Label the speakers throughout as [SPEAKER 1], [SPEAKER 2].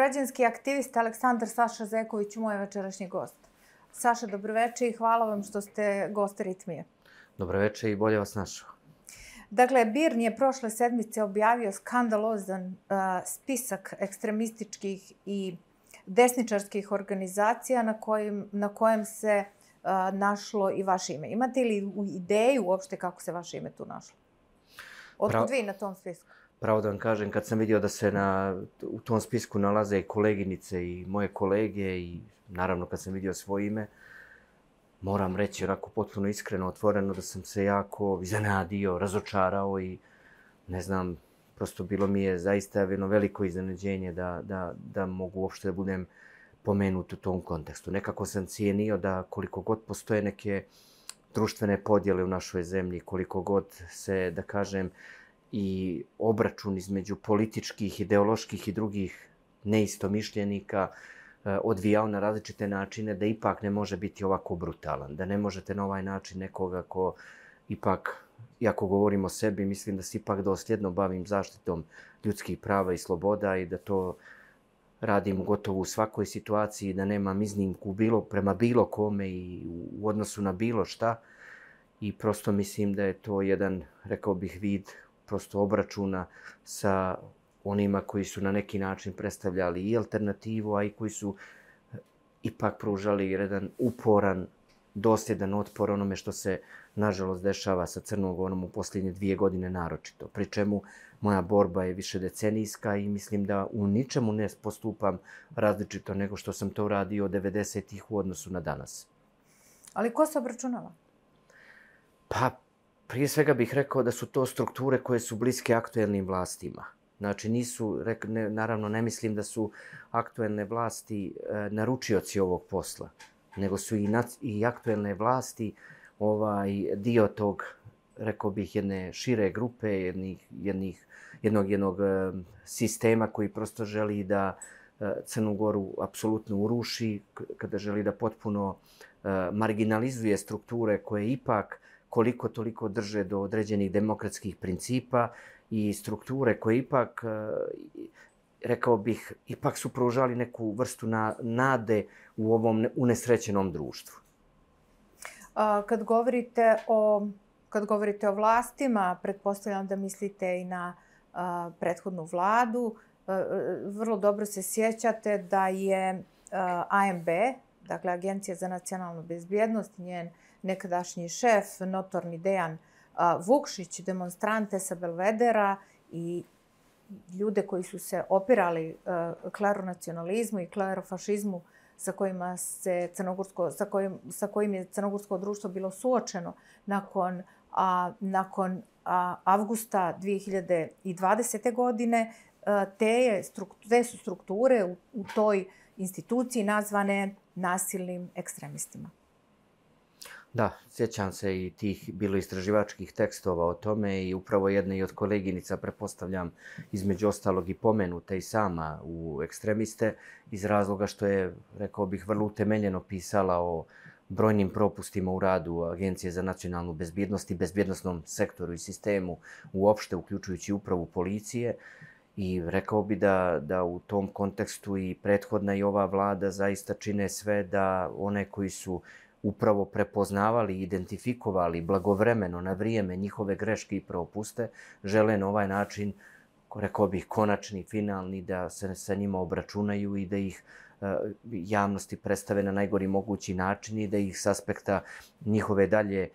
[SPEAKER 1] Građanski aktivist Aleksandar Saša Zeković, moj večerašnji gost. Saša, dobroveče i hvala vam što ste gost Ritmije.
[SPEAKER 2] Dobroveče i bolje vas našao.
[SPEAKER 1] Dakle, Birn je prošle sedmice objavio skandalozan uh, spisak ekstremističkih i desničarskih organizacija na, kojim, na kojem se uh, našlo i vaše ime. Imate li ideju uopšte kako se vaše ime tu našlo? Otkud vi na tom spisku?
[SPEAKER 2] pravo da vam kažem, kad sam vidio da se na, u tom spisku nalaze i koleginice i moje kolege i naravno kad sam vidio svoje ime, moram reći onako potpuno iskreno, otvoreno da sam se jako iznenadio, razočarao i ne znam, prosto bilo mi je zaista jedno veliko iznenađenje da, da, da mogu uopšte da budem pomenut u tom kontekstu. Nekako sam cijenio da koliko god postoje neke društvene podjele u našoj zemlji, koliko god se, da kažem, i obračun između političkih, ideoloških i drugih neistomišljenika e, odvijao na različite načine, da ipak ne može biti ovako brutalan, da ne možete na ovaj način nekoga ko ipak, iako govorim o sebi, mislim da se ipak dosljedno bavim zaštitom ljudskih prava i sloboda i da to radim gotovo u svakoj situaciji, da nemam iznimku bilo, prema bilo kome i u odnosu na bilo šta. I prosto mislim da je to jedan, rekao bih, vid prosto obračuna sa onima koji su na neki način predstavljali i alternativu, a i koji su eh, ipak pružali jedan uporan, dosljedan otpor onome što se, nažalost, dešava sa Crnom u posljednje dvije godine naročito. Pri čemu moja borba je više decenijska i mislim da u ničemu ne postupam različito nego što sam to uradio od 90-ih u odnosu na danas.
[SPEAKER 1] Ali ko se obračunava?
[SPEAKER 2] Pa, Prije svega bih rekao da su to strukture koje su bliske aktuelnim vlastima. Znači nisu, ne, naravno ne mislim da su aktuelne vlasti e, naručioci ovog posla, nego su i, nac, i aktuelne vlasti ovaj dio tog, rekao bih, jedne šire grupe, jednih, jednih, jednog, jednog e, sistema koji prosto želi da e, Crnu Goru apsolutno uruši, kada želi da potpuno e, marginalizuje strukture koje ipak koliko toliko drže do određenih demokratskih principa i strukture koje ipak, e, rekao bih, ipak su pružali neku vrstu na, nade u ovom unesrećenom društvu.
[SPEAKER 1] A, kad govorite o kad govorite o vlastima, pretpostavljam da mislite i na a, prethodnu vladu. A, e, e, vrlo dobro se sjećate da je a, AMB, dakle Agencija za nacionalnu bezbjednost, njen nekadašnji šef, notorni Dejan Vukšić, demonstrante sa Belvedera i ljude koji su se opirali kleronacionalizmu i klerofašizmu sa kojima se crnogorsko sa kojim sa kojim je crnogorsko društvo bilo suočeno nakon a nakon a, avgusta 2020. godine te, je, te su strukture u, u toj instituciji nazvane nasilnim ekstremistima.
[SPEAKER 2] Da, sjećam se i tih bilo istraživačkih tekstova o tome i upravo jedna i od koleginica, prepostavljam, između ostalog i pomenuta i sama u ekstremiste, iz razloga što je, rekao bih, vrlo utemeljeno pisala o brojnim propustima u radu Agencije za nacionalnu bezbjednost i bezbjednostnom sektoru i sistemu uopšte, uključujući upravu policije. I rekao bi da, da u tom kontekstu i prethodna i ova vlada zaista čine sve da one koji su upravo prepoznavali i identifikovali blagovremeno na vrijeme njihove greške i propuste, žele na ovaj način, rekao bih, konačni, finalni, da se sa njima obračunaju i da ih eh, javnosti predstave na najgori mogući način i da ih s aspekta njihove dalje eh,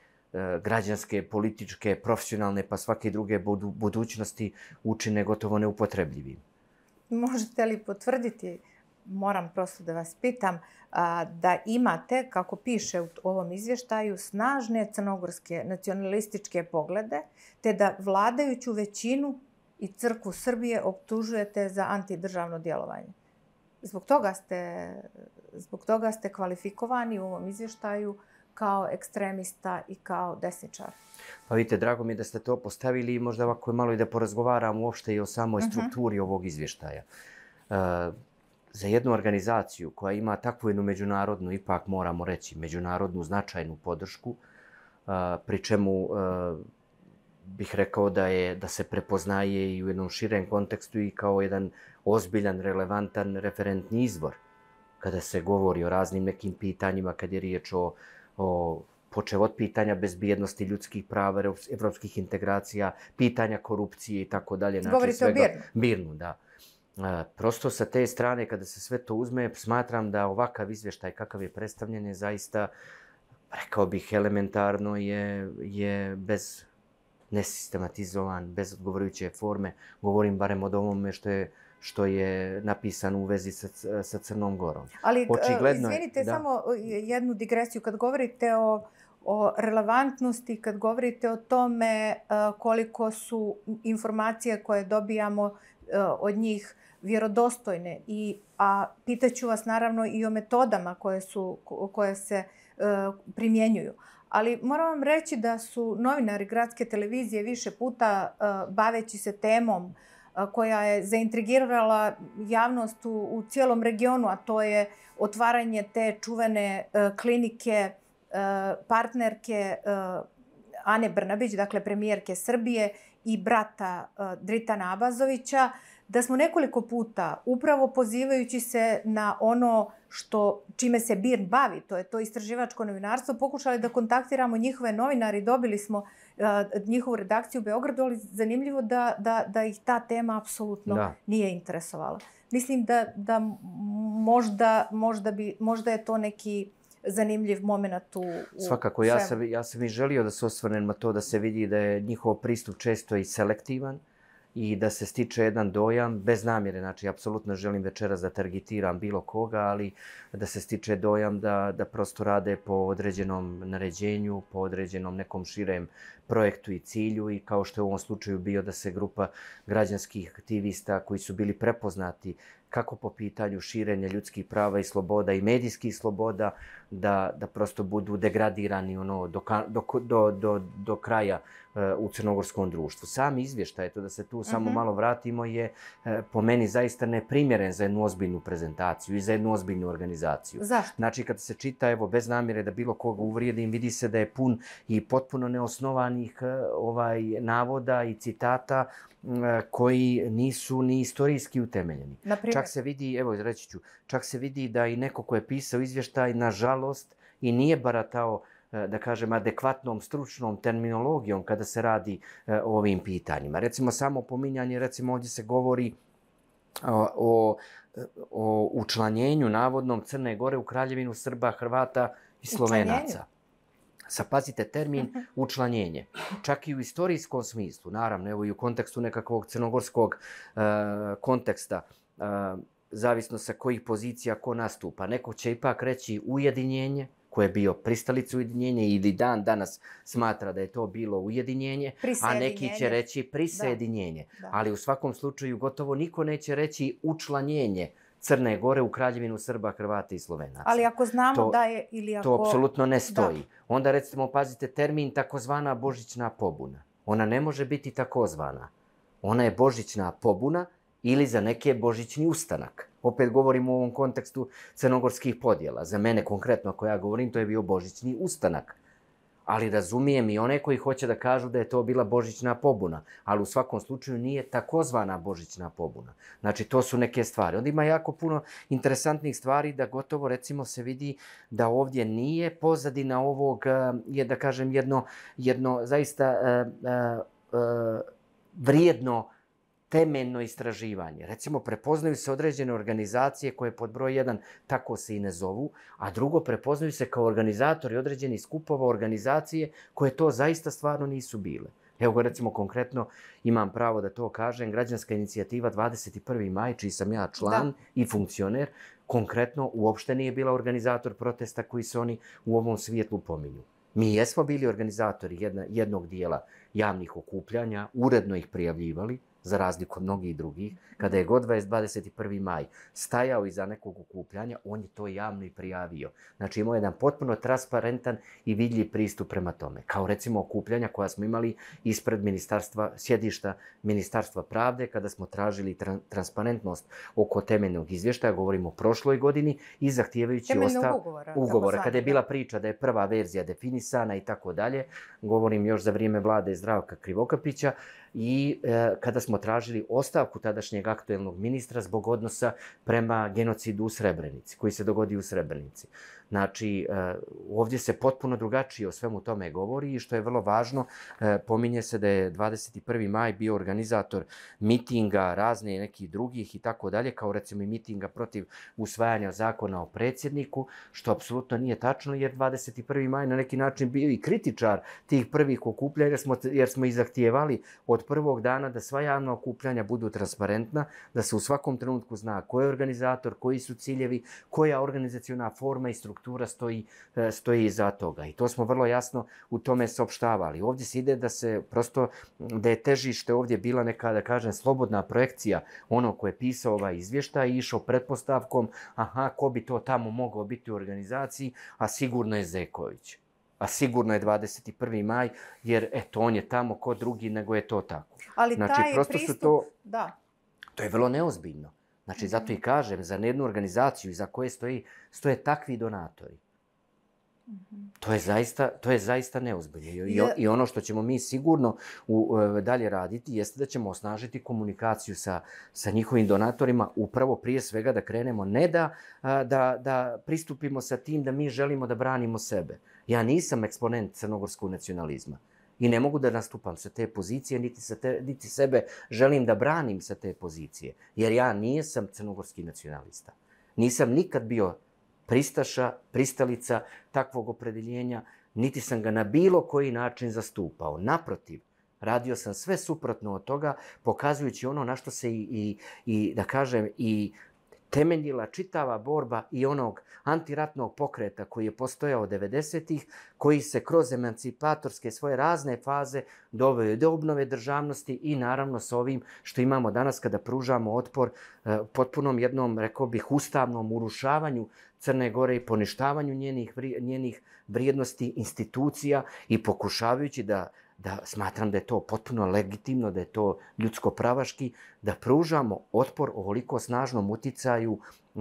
[SPEAKER 2] građanske, političke, profesionalne pa svake druge budućnosti učine gotovo neupotrebljivim.
[SPEAKER 1] Možete li potvrditi moram prosto da vas pitam da imate, kako piše u ovom izvještaju, snažne crnogorske nacionalističke poglede, te da vladajuću većinu i crkvu Srbije optužujete za antidržavno djelovanje. Zbog toga ste, zbog toga ste kvalifikovani u ovom izvještaju kao ekstremista i kao desničar.
[SPEAKER 2] Pa vidite, drago mi je da ste to postavili i možda ovako je malo i da porazgovaram uopšte i o samoj mhm. strukturi uh -huh. ovog izvještaja. Uh, za jednu organizaciju koja ima takvu jednu međunarodnu, ipak moramo reći, međunarodnu značajnu podršku, pri čemu bih rekao da je da se prepoznaje i u jednom širem kontekstu i kao jedan ozbiljan, relevantan referentni izvor kada se govori o raznim nekim pitanjima, kad je riječ o, o počev od pitanja bezbijednosti ljudskih prava, evropskih integracija, pitanja korupcije i tako dalje. Znači Govorite o Birnu. Birnu, da prosto sa te strane, kada se sve to uzme, smatram da ovakav izveštaj kakav je predstavljen je zaista, rekao bih, elementarno je, je bez nesistematizovan, bez odgovarajuće forme. Govorim barem od ovome što je što je napisano u vezi sa, sa Crnom Gorom. Ali, e, Očigledno, izvinite, da. samo
[SPEAKER 1] jednu digresiju. Kad govorite o, o relevantnosti, kad govorite o tome e, koliko su informacije koje dobijamo e, od njih vjerodostojne i a pitaću vas naravno i o metodama koje su koje se e, primjenjuju. Ali moram vam reći da su novinari gradske televizije više puta e, baveći se temom e, koja je zaintrigirala javnost u, u cijelom regionu, a to je otvaranje te čuvene e, klinike e, partnerke e, Ane Brnabić, dakle premijerke Srbije i brata Dritana Abazovića, da smo nekoliko puta, upravo pozivajući se na ono što, čime se BIRN bavi, to je to istraživačko novinarstvo, pokušali da kontaktiramo njihove novinari, dobili smo uh, njihovu redakciju u Beogradu, ali zanimljivo da, da, da ih ta tema apsolutno da. nije interesovala. Mislim da, da možda, možda, bi, možda je to neki zanimljiv moment u, u Svakako, ja sam,
[SPEAKER 2] ja sam i želio da se osvrnem na to da se vidi da je njihov pristup često i selektivan, i da se stiče jedan dojam, bez namjere, znači apsolutno želim večeras da targetiram bilo koga, ali da se stiče dojam da, da prosto rade po određenom naređenju, po određenom nekom širem projektu i cilju i kao što je u ovom slučaju bio da se grupa građanskih aktivista koji su bili prepoznati kako po pitanju širenja ljudskih prava i sloboda i medijskih sloboda, da, da prosto budu degradirani ono, do, do, do, do, do kraja eh, u crnogorskom društvu. Sam izvještaj, to da se tu samo mm -hmm. malo vratimo, je eh, po meni zaista neprimjeren za jednu ozbiljnu prezentaciju i za jednu ozbiljnu organizaciju. Zašto? Znači, kada se čita, evo, bez namjere da bilo koga uvrijedim, vidi se da je pun i potpuno neosnovanih eh, ovaj navoda i citata mm, koji nisu ni istorijski utemeljeni. Naprimjer? Čak se vidi, evo reći ću, čak se vidi da i neko ko je pisao izvještaj, nažalost, i nije baratao e, da kažem, adekvatnom stručnom terminologijom kada se radi e, o ovim pitanjima. Recimo, samo pominjanje, recimo ovdje se govori o, o, učlanjenju navodnom Crne Gore u Kraljevinu Srba, Hrvata i Slovenaca. Sa, pazite, termin učlanjenje. Čak i u istorijskom smislu, naravno, evo i u kontekstu nekakvog crnogorskog uh, konteksta, zavisno sa kojih pozicija ko nastupa. Neko će ipak reći ujedinjenje, ko je bio pristalic ujedinjenje ili dan danas smatra da je to bilo ujedinjenje, a neki će reći prisedinjenje. Da. Da. Ali u svakom slučaju gotovo niko neće reći učlanjenje Crne Gore u Kraljevinu Srba, Hrvata i Slovenaca. Ali
[SPEAKER 1] ako znamo to, da je ili ako... To apsolutno
[SPEAKER 2] ne da. stoji. Da. Onda recimo pazite termin takozvana božićna pobuna. Ona ne može biti takozvana. Ona je božićna pobuna ili za neke božićni ustanak. Opet govorimo u ovom kontekstu crnogorskih podjela. Za mene konkretno, ako ja govorim, to je bio božićni ustanak. Ali razumijem i one koji hoće da kažu da je to bila božićna pobuna, ali u svakom slučaju nije takozvana božićna pobuna. Znači, to su neke stvari. Onda ima jako puno interesantnih stvari da gotovo, recimo, se vidi da ovdje nije pozadina ovog, eh, je da kažem, jedno, jedno zaista e, uh, uh, vrijedno temeljno istraživanje. Recimo, prepoznaju se određene organizacije koje pod broj 1 tako se i ne zovu, a drugo, prepoznaju se kao organizatori određenih skupova organizacije koje to zaista stvarno nisu bile. Evo recimo konkretno imam pravo da to kažem, građanska inicijativa 21. maj, čiji sam ja član da. i funkcioner, konkretno uopšte nije bila organizator protesta koji se oni u ovom svijetlu pominju. Mi jesmo bili organizatori jedna, jednog dijela javnih okupljanja, uredno ih prijavljivali, za razliku od mnogih drugih, kada je god 21. maj stajao iza nekog okupljanja, on je to javno i prijavio. Znači imao jedan potpuno transparentan i vidljiv pristup prema tome. Kao recimo okupljanja koja smo imali ispred ministarstva, sjedišta Ministarstva pravde, kada smo tražili tra transparentnost oko temeljnog izvještaja, govorimo o prošloj godini, i zahtijevajući Temeljnog osta... ugovora. ugovora kada je bila da. priča da je prva verzija definisana i tako dalje, govorim još za vrijeme vlade Zdravka Krivokapića, i e, kada smo smo tražili ostavku tadašnjeg aktuelnog ministra zbog odnosa prema genocidu u Srebrenici, koji se dogodio u Srebrenici. Znači, e, ovdje se potpuno drugačije o svemu tome govori i što je vrlo važno, e, pominje se da je 21. maj bio organizator mitinga, razne i nekih drugih i tako dalje, kao recimo i mitinga protiv usvajanja zakona o predsjedniku, što apsolutno nije tačno jer 21. maj na neki način bio i kritičar tih prvih okupljanja jer smo, jer smo i zahtijevali od prvog dana da sva javna okupljanja budu transparentna, da se u svakom trenutku zna ko je organizator, koji su ciljevi, koja organizacijona forma i struktura struktura stoji, e, stoji iza toga. I to smo vrlo jasno u tome saopštavali. Ovdje se ide da se prosto, da je težište ovdje bila neka, da kažem, slobodna projekcija ono koje je pisao ovaj izvještaj i išao pretpostavkom, aha, ko bi to tamo mogao biti u organizaciji, a sigurno je Zeković a sigurno je 21. maj, jer eto, on je tamo ko drugi, nego je to tako. Ali znači, taj prosto pristup, su to, da. To je vrlo neozbiljno. Znači, mhm. zato i kažem, za jednu organizaciju za koje stoji, stoje takvi donatori. Mhm. To je zaista, to je zaista neozbiljno. I, I ono što ćemo mi sigurno u, e, dalje raditi jeste da ćemo osnažiti komunikaciju sa, sa njihovim donatorima, upravo prije svega da krenemo, ne da, da, da pristupimo sa tim da mi želimo da branimo sebe. Ja nisam eksponent crnogorskog nacionalizma. I ne mogu da nastupam sa te pozicije, niti, sa te, niti sebe želim da branim sa te pozicije. Jer ja nijesam crnogorski nacionalista. Nisam nikad bio pristaša, pristalica takvog opredeljenja, niti sam ga na bilo koji način zastupao. Naprotiv, radio sam sve suprotno od toga, pokazujući ono na što se i, i, i da kažem, i temeljila čitava borba i onog antiratnog pokreta koji je postojao 90-ih, koji se kroz emancipatorske svoje razne faze doveo do obnove državnosti i naravno s ovim što imamo danas kada pružamo otpor e, potpunom jednom, rekao bih, ustavnom urušavanju Crne Gore i poništavanju njenih, njenih vrijednosti institucija i pokušavajući da da smatram da je to potpuno legitimno, da je to ljudsko pravaški, da pružamo otpor ovoliko snažnom uticaju eh,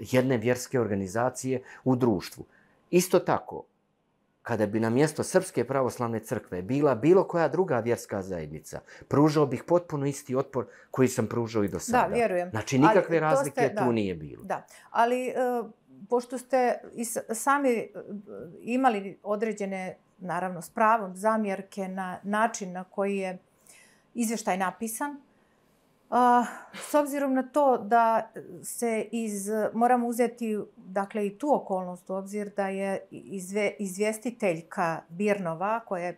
[SPEAKER 2] jedne vjerske organizacije u društvu. Isto tako, kada bi na mjesto Srpske pravoslavne crkve bila bilo koja druga vjerska zajednica, pružao bih potpuno isti otpor koji sam pružao i do da, sada. Da, vjerujem. Znači, nikakve Ali, razlike ste, da, tu nije bilo. Da,
[SPEAKER 1] Ali, uh, pošto ste i sami eh, imali određene naravno s pravom, zamjerke na način na koji je izvještaj napisan. Uh, S obzirom na to da se iz, moram uzeti dakle, i tu okolnost u obzir da je izve, izvjestiteljka Birnova, koja je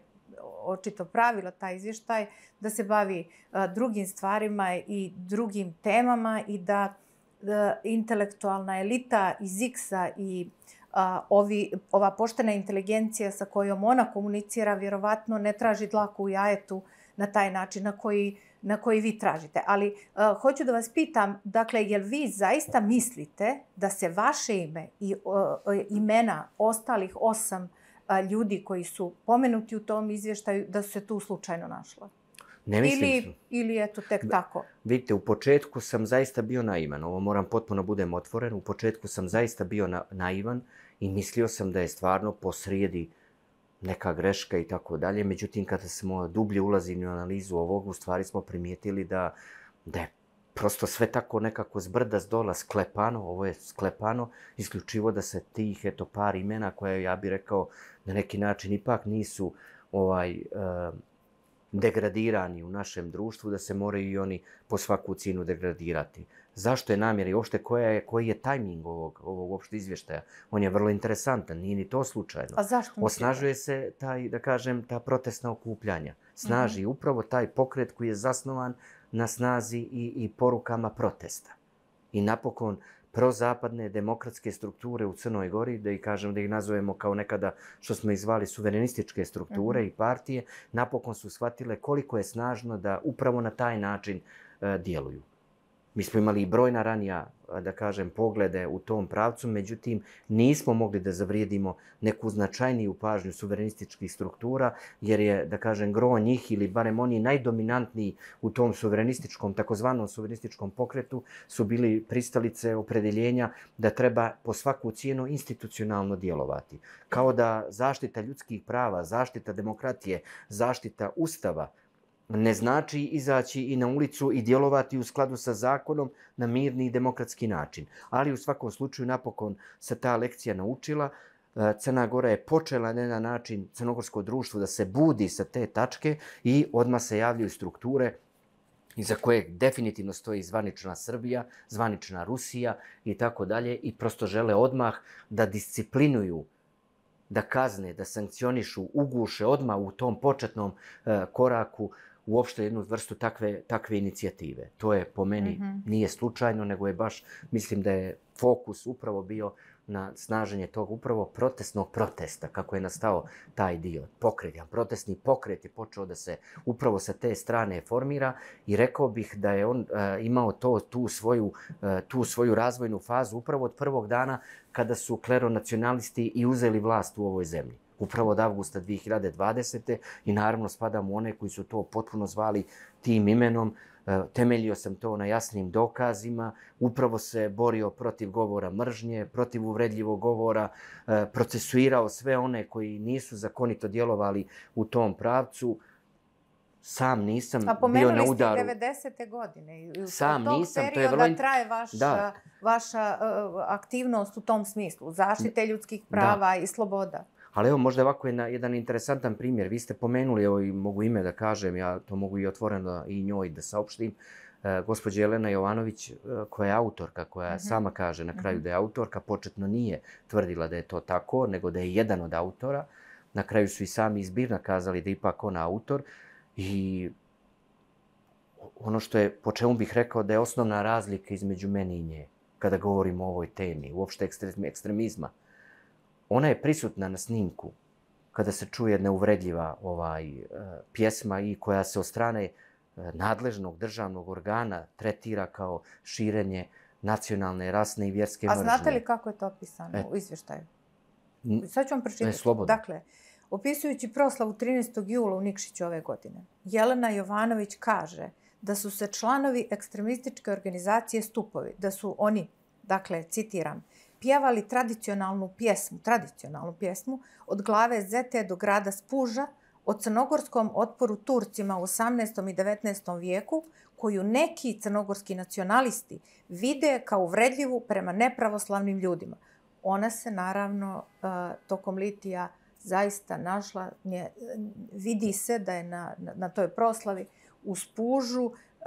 [SPEAKER 1] očito pravila taj izvještaj, da se bavi drugim stvarima i drugim temama i da intelektualna elita iz X-a i a, ovi, ova poštena inteligencija sa kojom ona komunicira vjerovatno ne traži dlaku u jajetu na taj način na koji, na koji vi tražite. Ali a, e, hoću da vas pitam, dakle, jel vi zaista mislite da se vaše ime i a, imena ostalih osam a, ljudi koji su pomenuti u tom izvještaju, da su se tu slučajno našla? Ne mislim. Ili, ili eto, tek da, tako.
[SPEAKER 2] Vidite, u početku sam zaista bio naivan. Ovo moram potpuno budem otvoren. U početku sam zaista bio na, naivan. Uh, i mislio sam da je stvarno po srijedi neka greška i tako dalje. Međutim, kada smo dublje ulazili u analizu ovog, u stvari smo primijetili da, da je prosto sve tako nekako zbrda s dola sklepano, ovo je sklepano, isključivo da se tih, eto, par imena koje ja bih rekao na neki način ipak nisu ovaj, e, degradirani u našem društvu, da se moraju i oni po svaku cinu degradirati zašto je namjer i uopšte koja je, koji je tajming ovog, ovog uopšte izvještaja. On je vrlo interesantan, nije ni to slučajno. A zašto? Osnažuje se taj, da kažem, ta protestna okupljanja. Snaži mm -hmm. upravo taj pokret koji je zasnovan na snazi i, i porukama protesta. I napokon prozapadne demokratske strukture u Crnoj Gori, da ih kažem da ih nazovemo kao nekada što smo izvali suverenističke strukture mm -hmm. i partije, napokon su shvatile koliko je snažno da upravo na taj način e, djeluju. Mi smo imali brojna ranija, da kažem, poglede u tom pravcu, međutim, nismo mogli da zavrijedimo neku značajniju pažnju suverenističkih struktura, jer je, da kažem, gro njih ili barem oni najdominantniji u tom suverenističkom, takozvanom suverenističkom pokretu, su bili pristalice opredeljenja da treba po svaku cijenu institucionalno djelovati. Kao da zaštita ljudskih prava, zaštita demokratije, zaštita ustava, ne znači izaći i na ulicu i djelovati u skladu sa zakonom na mirni i demokratski način. Ali u svakom slučaju napokon se ta lekcija naučila. E, Crna Gora je počela na jedan način crnogorsko društvo da se budi sa te tačke i odmah se javljaju strukture iza koje definitivno stoji zvanična Srbija, zvanična Rusija i tako dalje i prosto žele odmah da disciplinuju da kazne, da sankcionišu, uguše odmah u tom početnom e, koraku uopšte jednu vrstu takve, takve inicijative. To je po meni mm -hmm. nije slučajno, nego je baš, mislim da je fokus upravo bio na snaženje tog upravo protestnog protesta, kako je nastao taj dio pokretja. Protestni pokret je počeo da se upravo sa te strane formira i rekao bih da je on uh, imao to, tu, svoju, uh, tu svoju razvojnu fazu upravo od prvog dana kada su kleronacionalisti i uzeli vlast u ovoj zemlji upravo od avgusta 2020. i naravno spadam u one koji su to potpuno zvali tim imenom. E, temeljio sam to na jasnim dokazima, upravo se borio protiv govora mržnje, protiv uvredljivog govora, e, procesuirao sve one koji nisu zakonito djelovali u tom pravcu, sam nisam bio na udaru. A pomenuli
[SPEAKER 1] ste 90. godine. sam nisam, to je vrlo... traje vaša, da. vaša uh, aktivnost u tom smislu, zaštite da. ljudskih prava da. i sloboda.
[SPEAKER 2] Ali evo, možda ovako jedna, jedan interesantan primjer. Vi ste pomenuli, evo i mogu ime da kažem, ja to mogu i otvoreno i njoj da saopštim, e, gospođa Jelena Jovanović, e, koja je autorka, koja mm -hmm. sama kaže na kraju mm -hmm. da je autorka, početno nije tvrdila da je to tako, nego da je jedan od autora. Na kraju su i sami izbirna kazali da je ipak ona autor. I ono što je, po čemu bih rekao da je osnovna razlika između mene i nje, kada govorimo o ovoj temi, uopšte ekstremizma, ona je prisutna na snimku kada se čuje neuvredljiva ovaj, eh, pjesma i koja se od strane eh, nadležnog državnog organa tretira kao širenje nacionalne, rasne i vjerske mržnje. A znate li
[SPEAKER 1] kako je to opisano e. u izvještaju? Sad ću vam pročitati. Ne, slobodno. Dakle, opisujući proslavu 13. jula u Nikšiću ove godine, Jelena Jovanović kaže da su se članovi ekstremističke organizacije Stupovi, da su oni, dakle, citiram, pjevali tradicionalnu pjesmu, tradicionalnu pjesmu, od glave Zete do grada Spuža, o crnogorskom otporu Turcima u 18. i 19. vijeku, koju neki crnogorski nacionalisti vide kao uvredljivu prema nepravoslavnim ljudima. Ona se naravno e, tokom litija zaista našla, nje, vidi se da je na, na toj proslavi u Spužu e,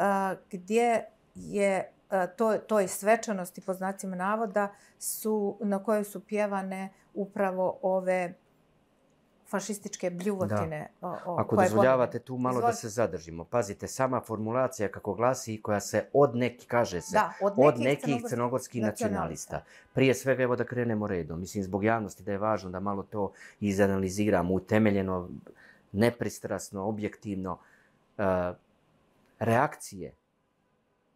[SPEAKER 1] gdje je to, toj svečanosti, po znacima navoda, su, na kojoj su pjevane upravo ove fašističke bljuvotine. Da. O, o, Ako koje dozvoljavate tu malo da Izvoli. da se
[SPEAKER 2] zadržimo. Pazite, sama formulacija kako glasi i koja se od nekih, kaže se, da, od nekih, od nekih crnogorskih, crnogorskih nacionalista. nacionalista. Prije svega, evo da krenemo redom. Mislim, zbog javnosti da je važno da malo to izanaliziramo, utemeljeno, nepristrasno, objektivno. Uh, reakcije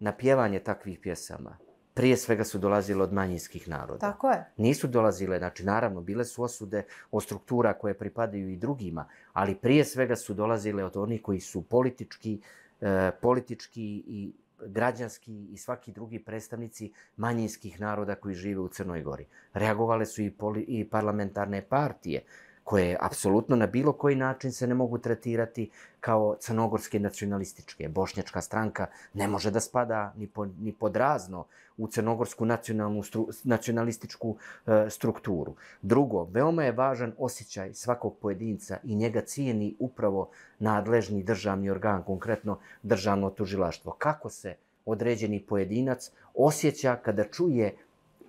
[SPEAKER 2] na pjevanje takvih pjesama prije svega su dolazile od manjinskih naroda. Tako je. Nisu dolazile, znači naravno bile su osude o struktura koje pripadaju i drugima, ali prije svega su dolazile od onih koji su politički, e, politički i građanski i svaki drugi predstavnici manjinskih naroda koji žive u Crnoj Gori. Reagovale su i, poli, i parlamentarne partije koje apsolutno na bilo koji način se ne mogu tretirati kao crnogorske nacionalističke. Bošnjačka stranka ne može da spada ni, po, ni pod razno u crnogorsku nacionalnu stru, nacionalističku e, strukturu. Drugo, veoma je važan osjećaj svakog pojedinca i njega cijeni upravo nadležni državni organ, konkretno državno tužilaštvo. Kako se određeni pojedinac osjeća kada čuje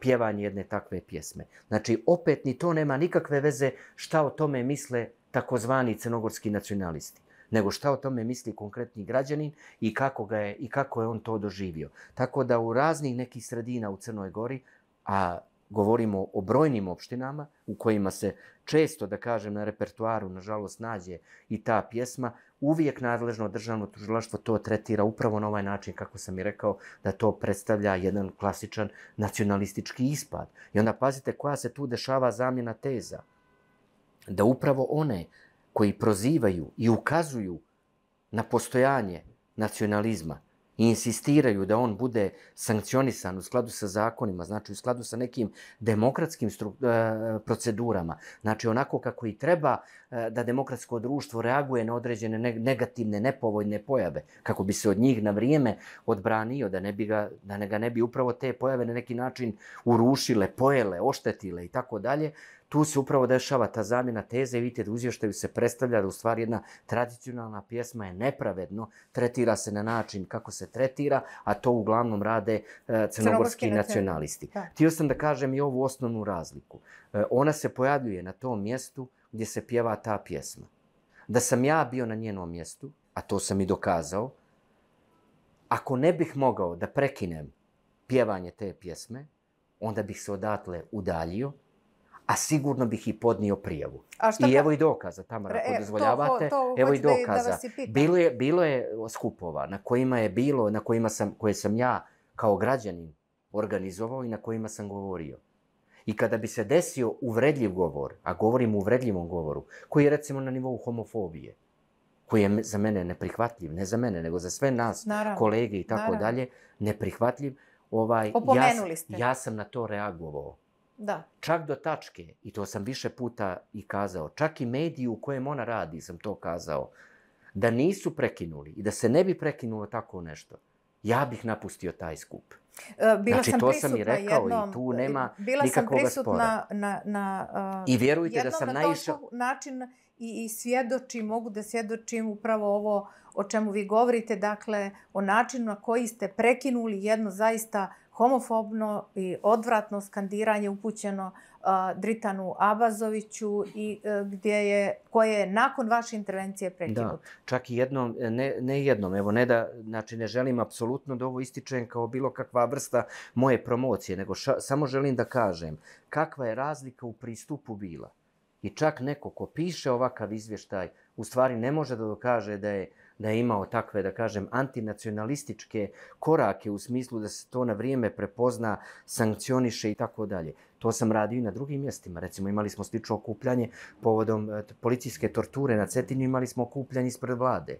[SPEAKER 2] pjevanje jedne takve pjesme. Znači, opet ni to nema nikakve veze šta o tome misle takozvani crnogorski nacionalisti nego šta o tome misli konkretni građanin i kako, ga je, i kako je on to doživio. Tako da u raznih nekih sredina u Crnoj Gori, a govorimo o brojnim opštinama u kojima se često, da kažem, na repertuaru, nažalost, nađe i ta pjesma, uvijek nadležno državno tužilaštvo to tretira upravo na ovaj način, kako sam i rekao, da to predstavlja jedan klasičan nacionalistički ispad. I onda pazite koja se tu dešava zamjena teza. Da upravo one koji prozivaju i ukazuju na postojanje nacionalizma, i insistiraju da on bude sankcionisan u skladu sa zakonima, znači u skladu sa nekim demokratskim e, procedurama, znači onako kako i treba e, da demokratsko društvo reaguje na određene negativne, nepovoljne pojave, kako bi se od njih na vrijeme odbranio, da ne bi ga, da ne ga ne bi upravo te pojave na neki način urušile, pojele, oštetile i tako dalje, tu se upravo dešava ta zamjena teze i vidite da u se predstavlja da u stvari jedna tradicionalna pjesma je nepravedno, tretira se na način kako se tretira, a to uglavnom rade e, crnogorski nacionalisti. Da. Htio sam da kažem i ovu osnovnu razliku. E, ona se pojavljuje na tom mjestu gdje se pjeva ta pjesma. Da sam ja bio na njenom mjestu, a to sam i dokazao, ako ne bih mogao da prekinem pjevanje te pjesme, onda bih se odatle udaljio a sigurno bih i podnio prijavu. A šta I evo i dokaza, Tamara, ako e, dozvoljavate, to, to, evo i da dokaza. Da, da bilo, je, bilo je skupova na kojima je bilo, na kojima sam, koje sam ja kao građanin organizovao i na kojima sam govorio. I kada bi se desio uvredljiv govor, a govorim o uvredljivom govoru, koji je recimo na nivou homofobije, koji je za mene neprihvatljiv, ne za mene, nego za sve nas, naravno, kolege i tako naravno. dalje, neprihvatljiv, ovaj, ja, ja sam na to reagovao Da. Čak do tačke, i to sam više puta i kazao, čak i mediji u kojem ona radi sam to kazao, da nisu prekinuli i da se ne bi prekinulo tako nešto, ja bih napustio taj skup.
[SPEAKER 1] E, bila znači, sam to sam i rekao jednom, i tu
[SPEAKER 2] nema bila nikakvog spora. sam prisutna
[SPEAKER 1] na, na, na... Uh, I vjerujte da sam na naišao... način i, i svjedočim, mogu da svjedočim upravo ovo o čemu vi govorite, dakle, o načinu na koji ste prekinuli jedno zaista homofobno i odvratno skandiranje upućeno uh, Dritanu Abazoviću i uh, gdje je, koje je nakon vaše intervencije prekinuto. Da,
[SPEAKER 2] čak i jednom, ne, ne jednom, evo ne da, znači ne želim apsolutno da ovo ističem kao bilo kakva vrsta moje promocije, nego ša, samo želim da kažem kakva je razlika u pristupu bila. I čak neko ko piše ovakav izvještaj, u stvari ne može da dokaže da je da je imao takve, da kažem, antinacionalističke korake u smislu da se to na vrijeme prepozna, sankcioniše i tako dalje. To sam radio i na drugim mjestima. Recimo, imali smo slično okupljanje povodom e, policijske torture na Cetinu, imali smo okupljanje ispred vlade.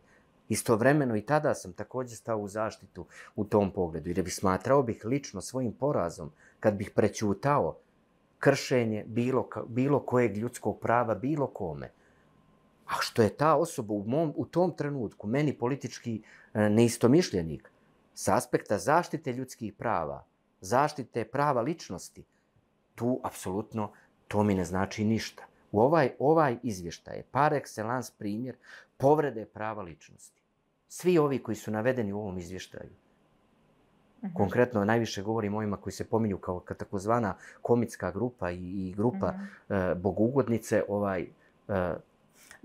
[SPEAKER 2] Istovremeno i tada sam takođe stao u zaštitu u tom pogledu, jer bi smatrao bih lično svojim porazom, kad bih prećutao kršenje bilo, bilo kojeg ljudskog prava bilo kome, A što je ta osoba u, mom, u tom trenutku meni politički e, neistomišljenik sa aspekta zaštite ljudskih prava, zaštite prava ličnosti, tu apsolutno to mi ne znači ništa. U ovaj, ovaj izvještaj je par excellence primjer povrede prava ličnosti. Svi ovi koji su navedeni u ovom izvještaju, mhm. Konkretno, najviše govorim o ovima koji se pominju kao, takozvana komitska grupa i, i grupa mhm. e, bogugodnice, ovaj, e,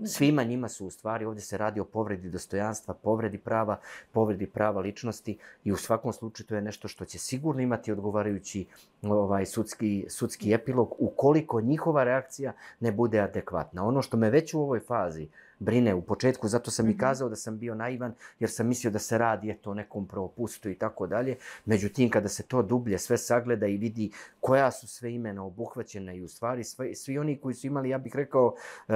[SPEAKER 2] Svima njima su u stvari, ovde se radi o povredi dostojanstva, povredi prava, povredi prava ličnosti i u svakom slučaju to je nešto što će sigurno imati odgovarajući ovaj sudski, sudski epilog ukoliko njihova reakcija ne bude adekvatna. Ono što me već u ovoj fazi brine u početku, zato sam mm -hmm. i mhm. kazao da sam bio naivan jer sam mislio da se radi eto o nekom propustu i tako dalje. Međutim, kada se to dublje sve sagleda i vidi koja su sve imena obuhvaćena i u stvari sve, svi oni koji su imali, ja bih rekao, e,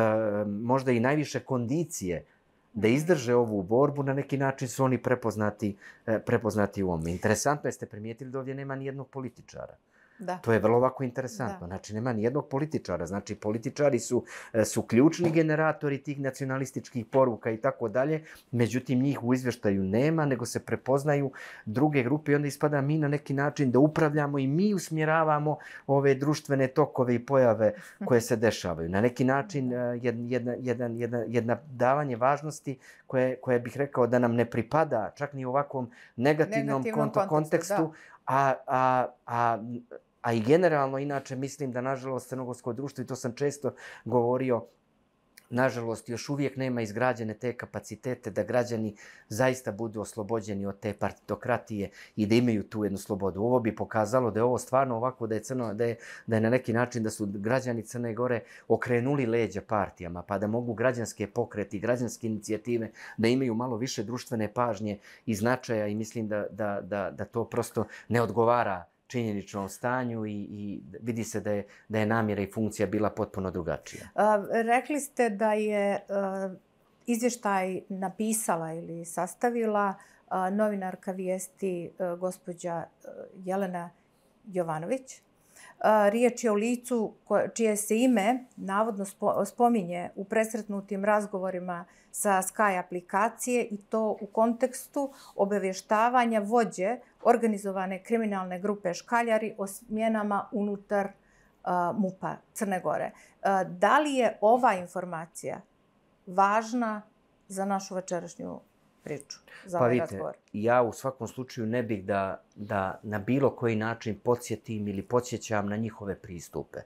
[SPEAKER 2] možda i najviše kondicije da mhm. izdrže ovu borbu, na neki način su oni prepoznati, eh, prepoznati u ovom. Interesantno jeste primijetili da ovdje nema ni jednog političara. Da. To je vrlo ovako interesantno. Da. Znači, nema ni jednog političara. Znači, političari su, e, su ključni generatori tih nacionalističkih poruka i tako dalje. Međutim, njih u izveštaju nema, nego se prepoznaju druge grupe i onda ispada mi na neki način da upravljamo i mi usmjeravamo ove društvene tokove i pojave koje se dešavaju. Na neki način jedna, da. jedna, jedna, jedna davanje važnosti koje, koje bih rekao da nam ne pripada, čak ni u ovakvom negativnom, negativnom kontekstu, kontekstu da. a, a, a a i generalno inače mislim da nažalost crnogorsko društvo, i to sam često govorio, nažalost, još uvijek nema izgrađene te kapacitete da građani zaista budu oslobođeni od te partitokratije i da imaju tu jednu slobodu. Ovo bi pokazalo da je ovo stvarno ovako, da je, crno, da je, da je na neki način da su građani Crne Gore okrenuli leđa partijama, pa da mogu građanske pokreti, građanske inicijative, da imaju malo više društvene pažnje i značaja i mislim da, da, da, da to prosto ne odgovara činjeničnom stanju i, i da, vidi se da je, da je namjera i funkcija bila potpuno drugačija.
[SPEAKER 1] A, rekli ste da je a, izvještaj napisala ili sastavila a, novinarka vijesti a, gospođa Jelena Jovanović. A, riječ je o licu ko, čije se ime navodno spo, spominje u presretnutim razgovorima sa Sky aplikacije i to u kontekstu obavještavanja vođe organizovane kriminalne grupe Škaljari o smjenama unutar MUPA Crne Gore. Da li je ova informacija važna za našu večerašnju priču, za pa ovaj vidite, razgovor?
[SPEAKER 2] Ja u svakom slučaju ne bih da, da na bilo koji način podsjetim ili podsjećam na njihove pristupe.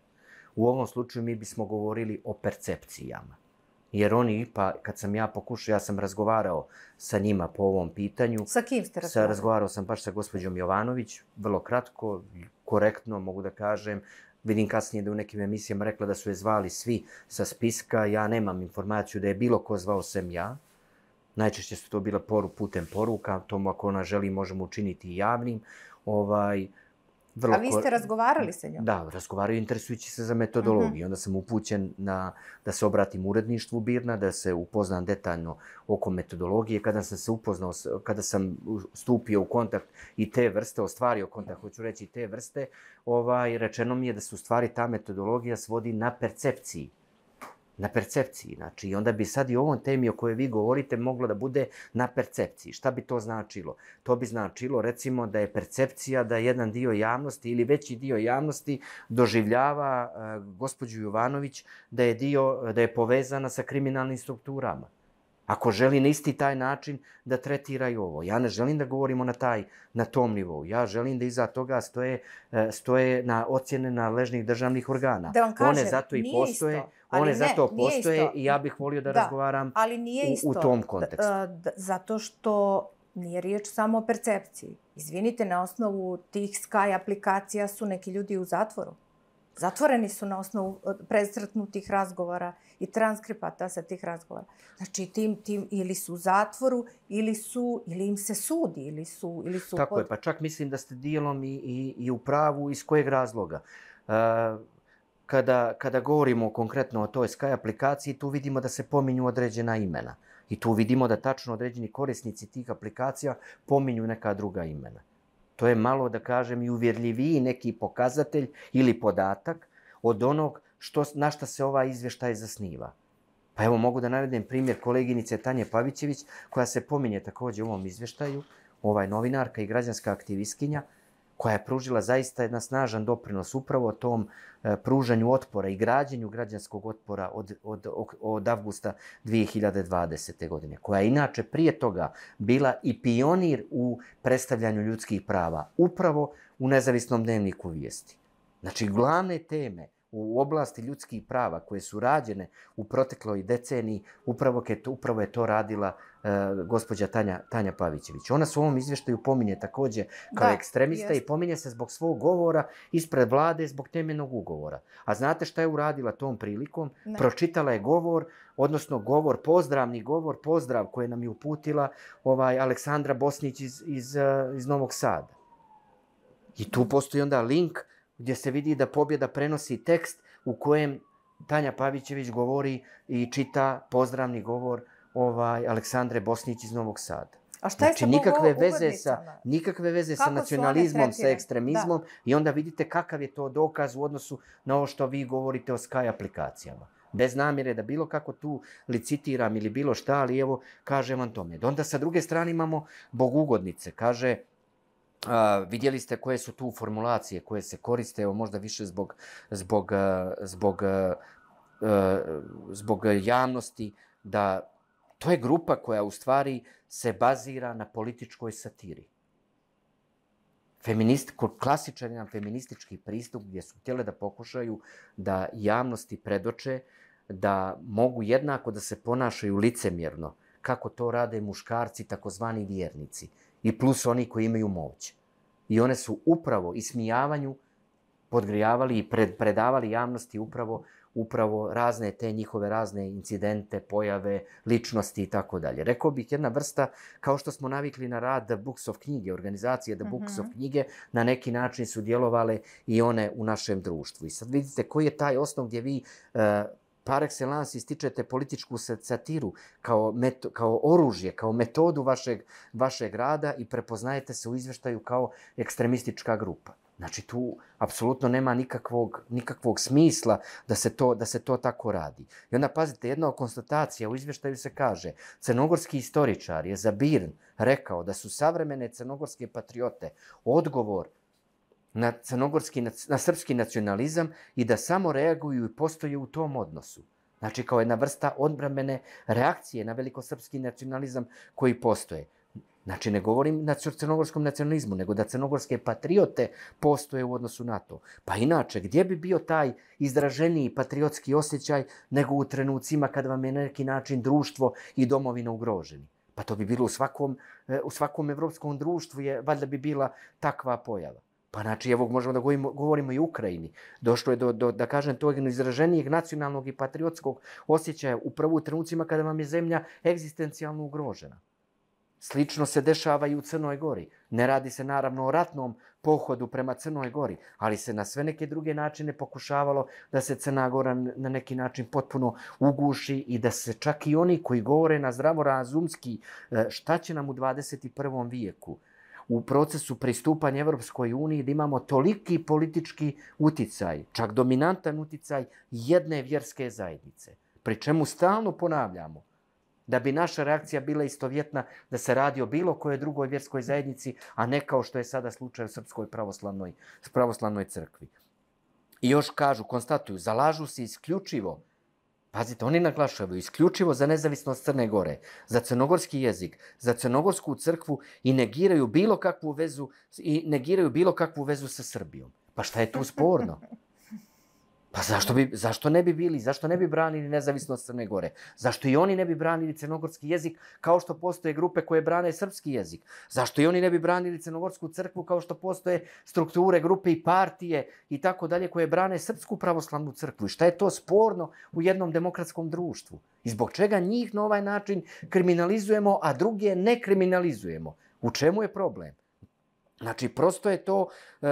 [SPEAKER 2] U ovom slučaju mi bismo govorili o percepcijama jer oni ipa, kad sam ja pokušao, ja sam razgovarao sa njima po ovom pitanju. Sa kim ste razgovarali? Sa, razgovarao sam baš sa gospođom Jovanović, vrlo kratko, korektno mogu da kažem. Vidim kasnije da u nekim emisijama rekla da su je zvali svi sa spiska, ja nemam informaciju da je bilo ko zvao sem ja. Najčešće su to bila poru putem poruka, tomu ako ona želi možemo učiniti i javnim. Ovaj, vrlo... A vi ste
[SPEAKER 1] razgovarali sa njom?
[SPEAKER 2] Da, razgovaraju interesujući se za metodologiju. Uh mhm. -huh. Onda sam upućen na, da se obratim uredništvu Birna, da se upoznam detaljno oko metodologije. Kada sam se upoznao, kada sam stupio u kontakt i te vrste, ostvario kontakt, hoću reći i te vrste, ovaj, rečeno mi je da se u stvari ta metodologija svodi na percepciji na percepciji. Znači, i onda bi sad i ovom temi o kojoj vi govorite moglo da bude na percepciji. Šta bi to značilo? To bi značilo, recimo, da je percepcija da jedan dio javnosti ili veći dio javnosti doživljava uh, gospođu Jovanović da je, dio, da je povezana sa kriminalnim strukturama. Ako želi na isti taj način da i ovo. Ja ne želim da govorimo na taj, na tom nivou. Ja želim da iza toga stoje, e, stoje na ocjene nadležnih državnih organa. Da vam kažem, One zato i postoje isto. One ne, zato postoje i ja bih volio da, da razgovaram ali nije isto. u, u tom kontekstu.
[SPEAKER 1] E, d, zato što nije riječ samo o percepciji. Izvinite, na osnovu tih Sky aplikacija su neki ljudi u zatvoru. Zatvoreni su na osnovu e, prezretnutih razgovora i transkripata sa tih razgovora. Znači, tim, tim ili su u zatvoru, ili su, ili im se sudi, ili su... Ili su Tako pod... je,
[SPEAKER 2] pa čak mislim da ste dijelom i, i, i u pravu, iz kojeg razloga. Uh, kada, kada govorimo konkretno o toj Sky aplikaciji, tu vidimo da se pominju određena imena. I tu vidimo da tačno određeni korisnici tih aplikacija pominju neka druga imena. To je malo, da kažem, i uvjerljiviji neki pokazatelj ili podatak od onog što, na šta se ova izvještaj zasniva. Pa evo mogu da navedem primjer koleginice Tanje Pavićević, koja se pominje takođe u ovom izvještaju, ovaj novinarka i građanska aktivistkinja, koja je pružila zaista jedan snažan doprinos upravo tom e, pružanju otpora i građenju građanskog otpora od, od, od avgusta 2020. godine, koja je inače prije toga bila i pionir u predstavljanju ljudskih prava, upravo u nezavisnom dnevniku vijesti. Znači, glavne teme u oblasti ljudskih prava koje su rađene u protekloj deceniji, upravo, ke, to, upravo je to radila e, gospođa Tanja, Tanja Pavićević. Ona su u ovom izveštaju pominje takođe kao da, ekstremista jest. i pominje se zbog svog govora ispred vlade zbog temenog ugovora. A znate šta je uradila tom prilikom? Ne. Pročitala je govor, odnosno govor, pozdravni govor, pozdrav koje nam je uputila ovaj Aleksandra Bosnić iz, iz, e, iz Novog Sada. I tu postoji onda link gdje se vidi da pobjeda prenosi tekst u kojem Tanja Pavićević govori i čita pozdravni govor ovaj Aleksandre Bosnić iz Novog Sada. A šta je znači, sa nikakve veze sa, nikakve veze Kako sa nacionalizmom, sa ekstremizmom da. i onda vidite kakav je to dokaz u odnosu na ovo što vi govorite o Sky aplikacijama. Bez namjere da bilo kako tu licitiram ili bilo šta, ali evo, kažem vam to da Onda sa druge strane imamo bogugodnice. Kaže, vidjeli ste koje su tu formulacije koje se koriste, evo možda više zbog, zbog, zbog, zbog javnosti, da to je grupa koja u stvari se bazira na političkoj satiri. Feminist, klasičan je feministički pristup gdje su htjele da pokušaju da javnosti predoče da mogu jednako da se ponašaju licemjerno, kako to rade muškarci, takozvani vjernici i plus oni koji imaju moć. I one su upravo smijavanju podgrijavali i pred, predavali javnosti upravo upravo razne te njihove razne incidente, pojave, ličnosti i tako dalje. Rekao bih jedna vrsta, kao što smo navikli na rad The Books of knjige, organizacije The Books mm -hmm. of mhm. knjige, na neki način su djelovale i one u našem društvu. I sad vidite koji je taj osnov gdje vi uh, par excellence ističete političku satiru kao, meto, kao oružje, kao metodu vašeg, vašeg rada i prepoznajete se u izveštaju kao ekstremistička grupa. Znači tu apsolutno nema nikakvog, nikakvog smisla da se, to, da se to tako radi. I onda pazite, jedna konstatacija u izveštaju se kaže crnogorski istoričar je za Birn rekao da su savremene crnogorske patriote odgovor na, crnogorski, na, na srpski nacionalizam i da samo reaguju i postoje u tom odnosu. Znači, kao jedna vrsta odbramene reakcije na velikosrpski nacionalizam koji postoje. Znači, ne govorim na crnogorskom nacionalizmu, nego da crnogorske patriote postoje u odnosu na to. Pa inače, gdje bi bio taj izraženiji patriotski osjećaj nego u trenucima kad vam je na neki način društvo i domovina ugroženi? Pa to bi bilo u svakom, e, u svakom evropskom društvu, je, valjda bi bila takva pojava. Pa znači, evo, možemo da govorimo, govorimo i Ukrajini. Došlo je do, do, da kažem, tog izraženijeg nacionalnog i patriotskog osjećaja u prvu trenucima kada vam je zemlja egzistencijalno ugrožena. Slično se dešava i u Crnoj Gori. Ne radi se naravno o ratnom pohodu prema Crnoj Gori, ali se na sve neke druge načine pokušavalo da se Crna Gora na neki način potpuno uguši i da se čak i oni koji govore na zdravorazumski e, šta će nam u 21. vijeku, u procesu pristupanja Evropskoj uniji da imamo toliki politički uticaj, čak dominantan uticaj jedne vjerske zajednice. Pri čemu stalno ponavljamo da bi naša reakcija bila istovjetna da se radi o bilo kojoj drugoj vjerskoj zajednici, a ne kao što je sada slučaj u Srpskoj pravoslavnoj, pravoslavnoj crkvi. I još kažu, konstatuju, zalažu se isključivo Pazite, oni naglašavaju isključivo za nezavisnost Crne Gore, za crnogorski jezik, za crnogorsku crkvu i negiraju bilo kakvu vezu i negiraju bilo kakvu vezu sa Srbijom. Pa šta je tu sporno? Pa zašto, bi, zašto ne bi bili, zašto ne bi branili nezavisnost Crne Gore? Zašto i oni ne bi branili crnogorski jezik kao što postoje grupe koje brane srpski jezik? Zašto i oni ne bi branili crnogorsku crkvu kao što postoje strukture, grupe i partije i tako dalje koje brane srpsku pravoslavnu crkvu? I šta je to sporno u jednom demokratskom društvu? I zbog čega njih na ovaj način kriminalizujemo, a druge ne kriminalizujemo? U čemu je problem? Znači, prosto je to... Uh,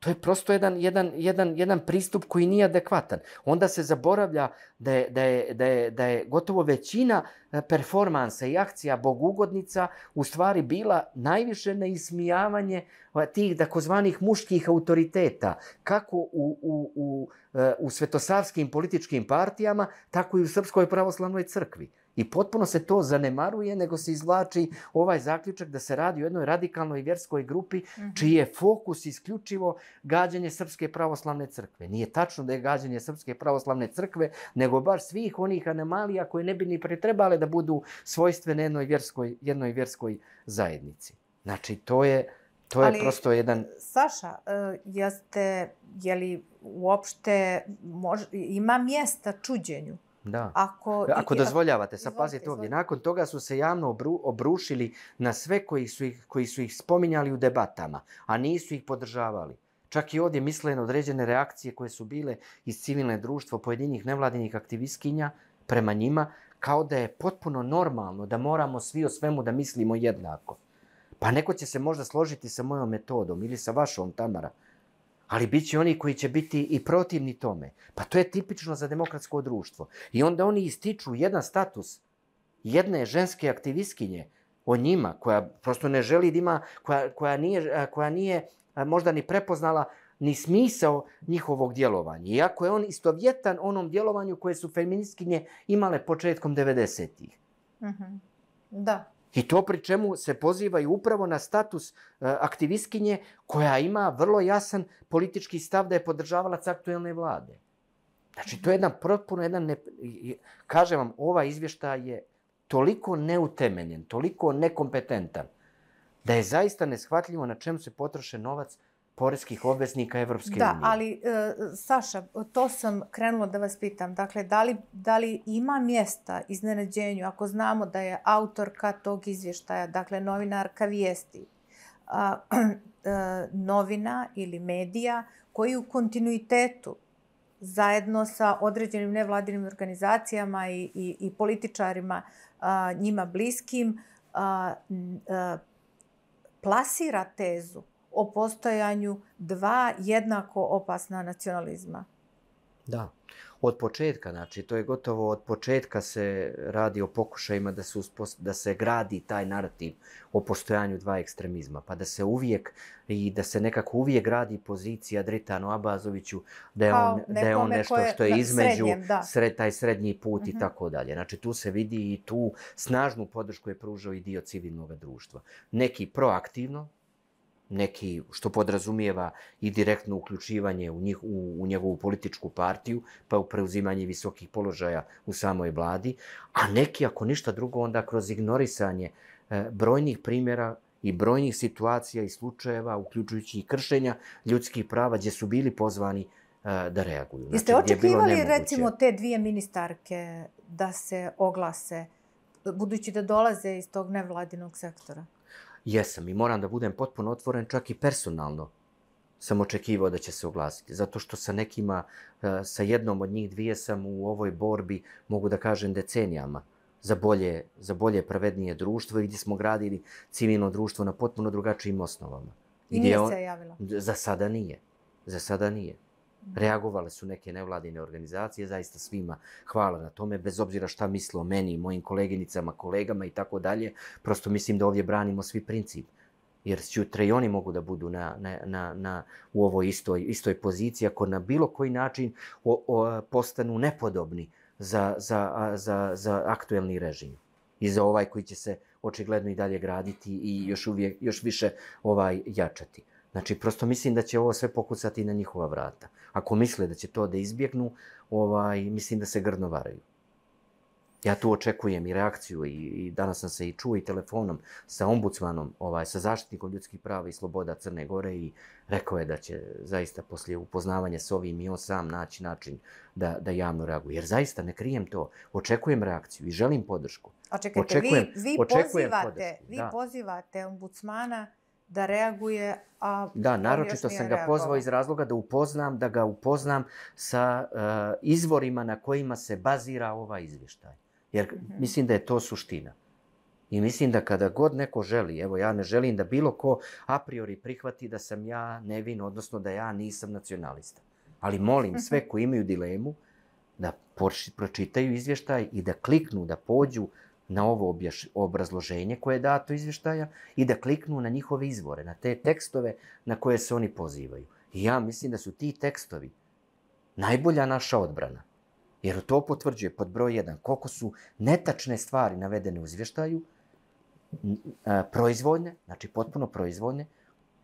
[SPEAKER 2] To je prosto jedan, jedan, jedan, jedan pristup koji nije adekvatan. Onda se zaboravlja da je, da je, da je, da je gotovo većina e, performansa i akcija bogugodnica u stvari bila najviše na ismijavanje e, tih takozvanih muških autoriteta, kako u, u, u, e, u svetosavskim političkim partijama, tako i u Srpskoj pravoslavnoj crkvi. I potpuno se to zanemaruje, nego se izvlači ovaj zaključak da se radi o jednoj radikalnoj vjerskoj grupi, mhm. čiji je fokus isključivo gađanje Srpske pravoslavne crkve. Nije tačno da je gađanje Srpske pravoslavne crkve, nego baš svih onih anomalija koje ne bi ni pretrebale da budu svojstvene jednoj vjerskoj, jednoj vjerskoj zajednici. Znači, to je... To je Ali, prosto jedan...
[SPEAKER 1] Saša, e, jeste, je li uopšte, mož, ima mjesta čuđenju? Da. Ako, Ako
[SPEAKER 2] dozvoljavate, sa pazite ovdje. Nakon toga su se javno obru, obrušili na sve koji su, ih, koji su ih spominjali u debatama, a nisu ih podržavali. Čak i ovdje misle na određene reakcije koje su bile iz civilne društvo pojedinih nevladinih aktivistkinja prema njima, kao da je potpuno normalno da moramo svi o svemu da mislimo jednako. Pa neko će se možda složiti sa mojom metodom ili sa vašom, Tamara, ali bit će oni koji će biti i protivni tome. Pa to je tipično za demokratsko društvo. I onda oni ističu jedan status jedne ženske aktivistkinje o njima, koja prosto ne želi da ima, koja, koja, nije, koja nije možda ni prepoznala ni smisao njihovog djelovanja. Iako je on istovjetan onom djelovanju koje su feministkinje imale početkom 90-ih.
[SPEAKER 1] Mm -hmm. Da,
[SPEAKER 2] I to pri čemu se pozivaju upravo na status e, aktivistkinje koja ima vrlo jasan politički stav da je podržavala aktuelne vlade. Znači, to je jedan potpuno jedan... Ne... Kažem vam, ova izvješta je toliko neutemeljen, toliko nekompetentan, da je zaista neshvatljivo na čemu se potroše novac poreskih obveznika Evropske da, unije. Da,
[SPEAKER 1] ali e, Saša, to sam krenula da vas pitam. Dakle, da li, da li ima mjesta iznenađenju ako znamo da je autorka tog izvještaja, dakle novinarka vijesti, a, a, e, novina ili medija koji u kontinuitetu zajedno sa određenim nevladinim organizacijama i, i, i političarima a, njima bliskim a, a, plasira tezu o postojanju dva jednako opasna nacionalizma.
[SPEAKER 2] Da, od početka, znači to je gotovo od početka se radi o pokušajima da se, uspost, da se gradi taj narativ o postojanju dva ekstremizma, pa da se uvijek i da se nekako uvijek gradi pozicija Dritanu Abazoviću da je, Kao on, da je on nešto što je između srednjem, da. sred, taj srednji put i mhm. tako dalje. Znači tu se vidi i tu snažnu podršku je pružao i dio civilnog društva. Neki proaktivno, neki, što podrazumijeva i direktno uključivanje u, njih, u, u njegovu političku partiju, pa u preuzimanje visokih položaja u samoj vladi, a neki, ako ništa drugo, onda kroz ignorisanje e, brojnih primjera i brojnih situacija i slučajeva, uključujući i kršenja ljudskih prava, gdje su bili pozvani e, da reaguju. Znači, Jeste očekivali, je recimo,
[SPEAKER 1] te dvije ministarke da se oglase, budući da dolaze iz tog nevladinog sektora?
[SPEAKER 2] Jesam i moram da budem potpuno otvoren čak i personalno sam očekivao da će se oglasiti. Zato što sa nekima, eh, sa jednom od njih dvije sam u ovoj borbi, mogu da kažem, decenijama za bolje, za bolje pravednije društvo i gdje smo gradili civilno društvo na potpuno drugačijim osnovama.
[SPEAKER 1] I nije on, se javila?
[SPEAKER 2] Za sada nije. Za sada nije. Reagovale su neke nevladine organizacije, zaista svima hvala na tome, bez obzira šta misle o meni, mojim koleginicama, kolegama i tako dalje. Prosto mislim da ovdje branimo svi princip jer sutra i oni mogu da budu na, na, na, na, u ovoj istoj, istoj poziciji ako na bilo koji način o, o, postanu nepodobni za, za, a, za, za aktuelni režim i za ovaj koji će se očigledno i dalje graditi i još, uvijek, još više ovaj jačati. Znači, prosto mislim da će ovo sve pokucati na njihova vrata. Ako misle da će to da izbjegnu, ovaj, mislim da se grdno varaju. Ja tu očekujem i reakciju i, i danas sam se i čuo i telefonom sa ombudsmanom, ovaj, sa zaštitnikom ljudskih prava i sloboda Crne Gore i rekao je da će zaista poslije upoznavanja s ovim i on sam naći način da, da javno reaguje. Jer zaista ne krijem to, očekujem reakciju i želim podršku.
[SPEAKER 1] Očekujete, očekujem, vi, vi, pozivate, podršku, vi da. pozivate ombudsmana da reaguje, a Da, naročito sam ga pozvao iz
[SPEAKER 2] razloga da upoznam, da ga upoznam sa uh, izvorima na kojima se bazira ova izvještaj. Jer mm -hmm. mislim da je to suština. I mislim da kada god neko želi, evo ja ne želim da bilo ko a priori prihvati da sam ja nevin, odnosno da ja nisam nacionalista. Ali molim mhm. sve koji imaju dilemu da pročitaju izvještaj i da kliknu, da pođu na ovo objaš, obrazloženje koje je dato izvještaja i da kliknu na njihove izvore, na te tekstove na koje se oni pozivaju. I ja mislim da su ti tekstovi najbolja naša odbrana. Jer to potvrđuje pod broj 1 koliko su netačne stvari navedene u izvještaju, proizvodne, znači potpuno proizvodne,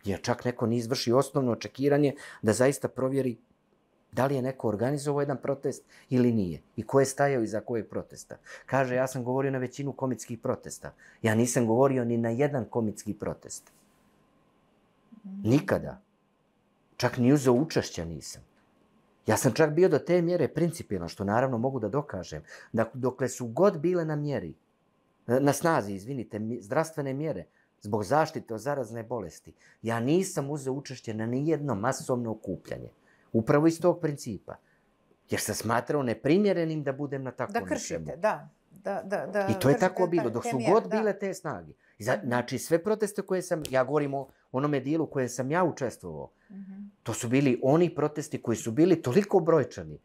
[SPEAKER 2] jer čak neko ne izvrši osnovno očekiranje da zaista provjeri Da li je neko organizovao jedan protest ili nije? I ko je stajao iza kojeg protesta? Kaže, ja sam govorio na većinu komitskih protesta. Ja nisam govorio ni na jedan komitski protest. Nikada. Čak ni uzeo učešća nisam. Ja sam čak bio do te mjere principijelan, što naravno mogu da dokažem, da dokle su god bile na mjeri, na snazi, izvinite, zdravstvene mjere, zbog zaštite od zarazne bolesti, ja nisam uzeo učešće na nijedno masovno okupljanje. Upravo iz tog principa. Jer sam smatrao neprimjerenim da budem na takvom Da kršite, nečemu. da.
[SPEAKER 1] Da, da, da, I to je tako bilo, dok su god da.
[SPEAKER 2] bile te snage. Znači, sve proteste koje sam, ja govorim o onome dijelu koje sam ja učestvovao, uh mhm. -huh. to su bili oni protesti koji su bili toliko brojčani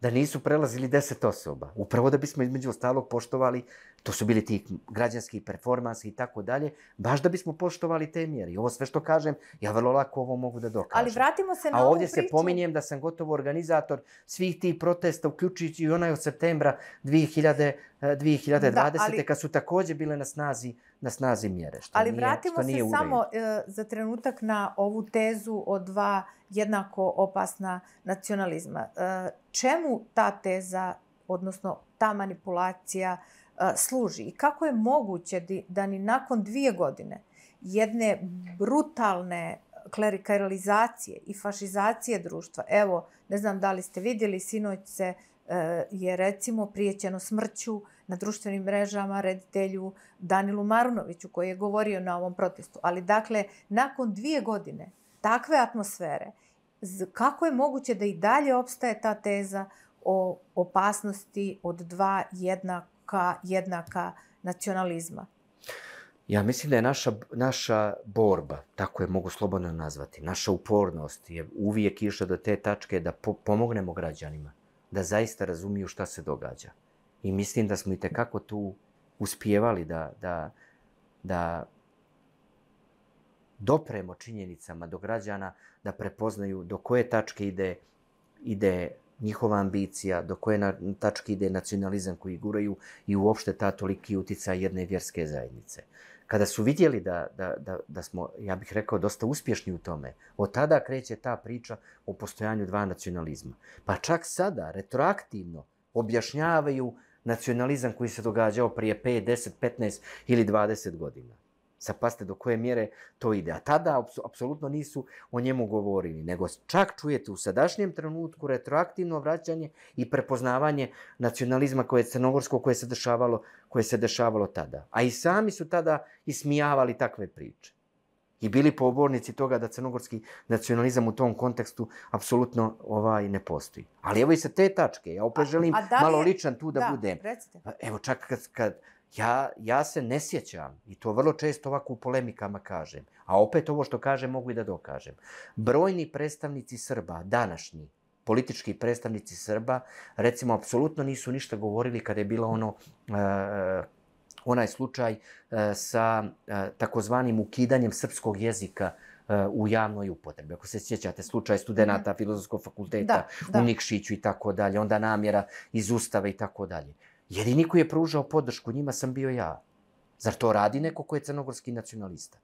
[SPEAKER 2] da nisu prelazili deset osoba. Upravo da bismo između ostalog poštovali, to su bili ti građanski performansi i tako dalje, baš da bismo poštovali te mjere. I ovo sve što kažem, ja vrlo lako ovo mogu da dokažem.
[SPEAKER 1] Ali vratimo se na A ovdje se pominjem
[SPEAKER 2] da sam gotovo organizator svih tih protesta, uključujući i onaj od septembra 2000, 2020. E, da, ali, kad su takođe bile na snazi, na snazi mjere. Što ali nije, vratimo što nije se uvijek. samo
[SPEAKER 1] e, za trenutak na ovu tezu o dva jednako opasna nacionalizma. E, čemu ta teza, odnosno ta manipulacija e, služi i kako je moguće di, da ni nakon dvije godine jedne brutalne klerikalizacije i fašizacije društva. Evo, ne znam da li ste vidjeli, sinoć se Eh, je recimo prijećeno smrću na društvenim mrežama reditelju Danilu Marunoviću koji je govorio na ovom protestu. Ali dakle, nakon dvije godine takve atmosfere, kako je moguće da i dalje obstaje ta teza o opasnosti od dva jednaka, jednaka nacionalizma?
[SPEAKER 2] Ja mislim da je naša, naša borba, tako je mogu slobodno nazvati, naša upornost je uvijek išla do te tačke da po pomognemo građanima da zaista razumiju šta se događa. I mislim da smo i tekako tu uspijevali da, da, da dopremo činjenicama do građana, da prepoznaju do koje tačke ide, ide njihova ambicija, do koje na, tačke ide nacionalizam koji guraju i uopšte ta toliki utica jedne vjerske zajednice. Kada su vidjeli da, da, da, da smo, ja bih rekao, dosta uspješni u tome, od tada kreće ta priča o postojanju dva nacionalizma. Pa čak sada, retroaktivno, objašnjavaju nacionalizam koji se događao prije 5, 10, 15 ili 20 godina. Sad pazite do koje mjere to ide. A tada apsolutno nisu o njemu govorili, nego čak čujete u sadašnjem trenutku retroaktivno vraćanje i prepoznavanje nacionalizma koje je crnogorsko, koje se dešavalo, koje se dešavalo tada. A i sami su tada ismijavali takve priče. I bili pobornici toga da crnogorski nacionalizam u tom kontekstu apsolutno ovaj ne postoji. Ali evo i sa te tačke, ja opet želim a da li... malo ličan tu da, da budem. Recite. Evo čak kad, kad Ja, ja se ne sjećam, i to vrlo često ovako u polemikama kažem, a opet ovo što kažem mogu i da dokažem. Brojni predstavnici Srba, današnji, politički predstavnici Srba, recimo, apsolutno nisu ništa govorili kada je bilo ono, e, onaj slučaj e, sa e, takozvanim ukidanjem srpskog jezika e, u javnoj upotrebi. Ako se sjećate, slučaj studenta mm. filozofskog fakulteta da, da. u Nikšiću i tako dalje, onda namjera iz Ustava i tako dalje. Jedini koji je pružao podršku njima sam bio ja. Zar to radi neko ko je crnogorski nacionalista?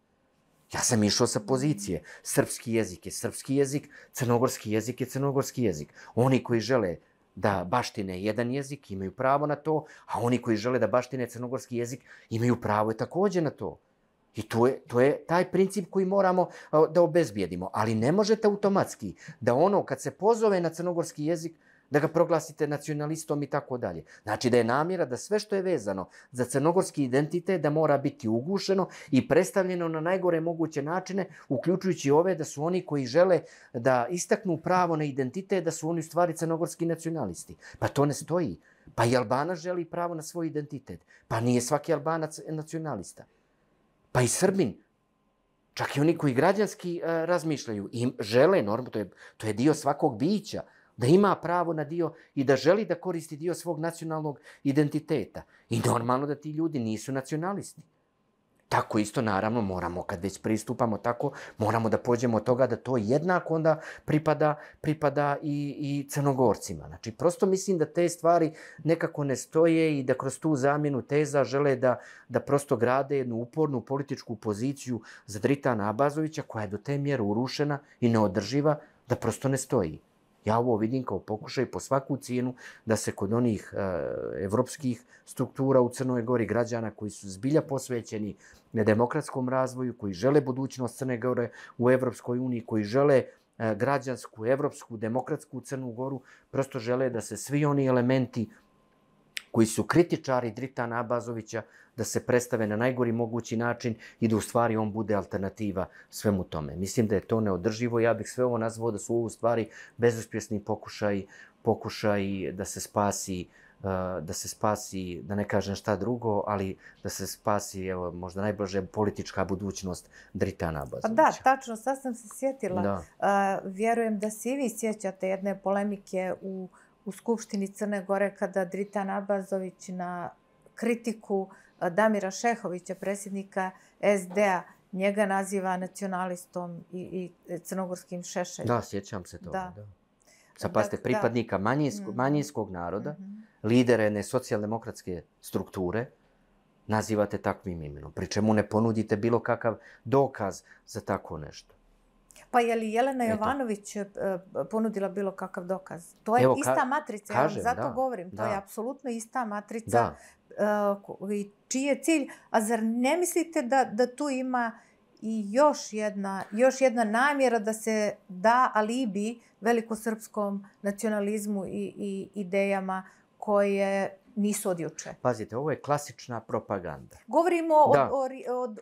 [SPEAKER 2] Ja sam išao sa pozicije. Srpski jezik je srpski jezik, crnogorski jezik je crnogorski jezik. Oni koji žele da baštine jedan jezik imaju pravo na to, a oni koji žele da baštine crnogorski jezik imaju pravo je takođe na to. I to je, to je taj princip koji moramo da obezbijedimo. Ali ne možete automatski da ono kad se pozove na crnogorski jezik, da ga proglasite nacionalistom i tako dalje. Znači da je namjera da sve što je vezano za crnogorski identitet da mora biti ugušeno i predstavljeno na najgore moguće načine, uključujući ove da su oni koji žele da istaknu pravo na identitet, da su oni u stvari crnogorski nacionalisti. Pa to ne stoji. Pa i Albana želi pravo na svoj identitet. Pa nije svaki Albanac nacionalista. Pa i Srbin Čak i oni koji građanski eh, razmišljaju i žele normalno, to je, to je dio svakog bića da ima pravo na dio i da želi da koristi dio svog nacionalnog identiteta. I normalno da ti ljudi nisu nacionalisti. Tako isto, naravno, moramo, kad već pristupamo tako, moramo da pođemo od toga da to jednako onda pripada, pripada i, i crnogorcima. Znači, prosto mislim da te stvari nekako ne stoje i da kroz tu zamjenu teza žele da, da prosto grade jednu upornu političku poziciju za Dritana Abazovića koja je do te mjere urušena i neodrživa da prosto ne stoji. Ja ovo vidim kao pokušaj po svaku cijenu da se kod onih e, evropskih struktura u Crnoj Gori građana koji su zbilja posvećeni nedemokratskom razvoju, koji žele budućnost Crne Gore u Evropskoj uniji, koji žele e, građansku, evropsku, demokratsku Crnu Goru, prosto žele da se svi oni elementi koji su kritičari Dritana Abazovića da se predstave na najgori mogući način i da u stvari on bude alternativa svemu tome. Mislim da je to neodrživo. Ja bih sve ovo nazvao da su ovo u stvari bezuspjesni pokušaj, pokušaj da se spasi e, da se spasi, da ne kažem šta drugo, ali da se spasi, evo, možda najbolje, politička budućnost Dritana Abazovića. Pa da,
[SPEAKER 1] tačno, sad sam se sjetila. Da. Uh, vjerujem da se i vi sjećate jedne polemike u uh, u Skupštini Crne Gore kada Dritan Abazović na kritiku Damira Šehovića, predsjednika SDA, njega naziva nacionalistom i, i e, crnogorskim šešeljom. Da, sjećam se toga. Da. da.
[SPEAKER 2] Sa paste da. pripadnika da. Manjinskog, mhm. manjinskog naroda, mm -hmm. lidere ne socijaldemokratske strukture, nazivate takvim imenom, pri čemu ne ponudite bilo kakav dokaz za tako nešto.
[SPEAKER 1] Pa je li Jelena Eto. Jovanović e, e, ponudila bilo kakav dokaz? To je Evo, ista ka, matrica, kažem, zato da, govorim. Da. To je da. apsolutno ista matrica da. E, čiji je cilj. A zar ne mislite da, da tu ima i još jedna, još jedna namjera da se da alibi velikosrpskom nacionalizmu i, i idejama koje nisu od juče.
[SPEAKER 2] Pazite, ovo je klasična propaganda.
[SPEAKER 1] Govorimo da. o,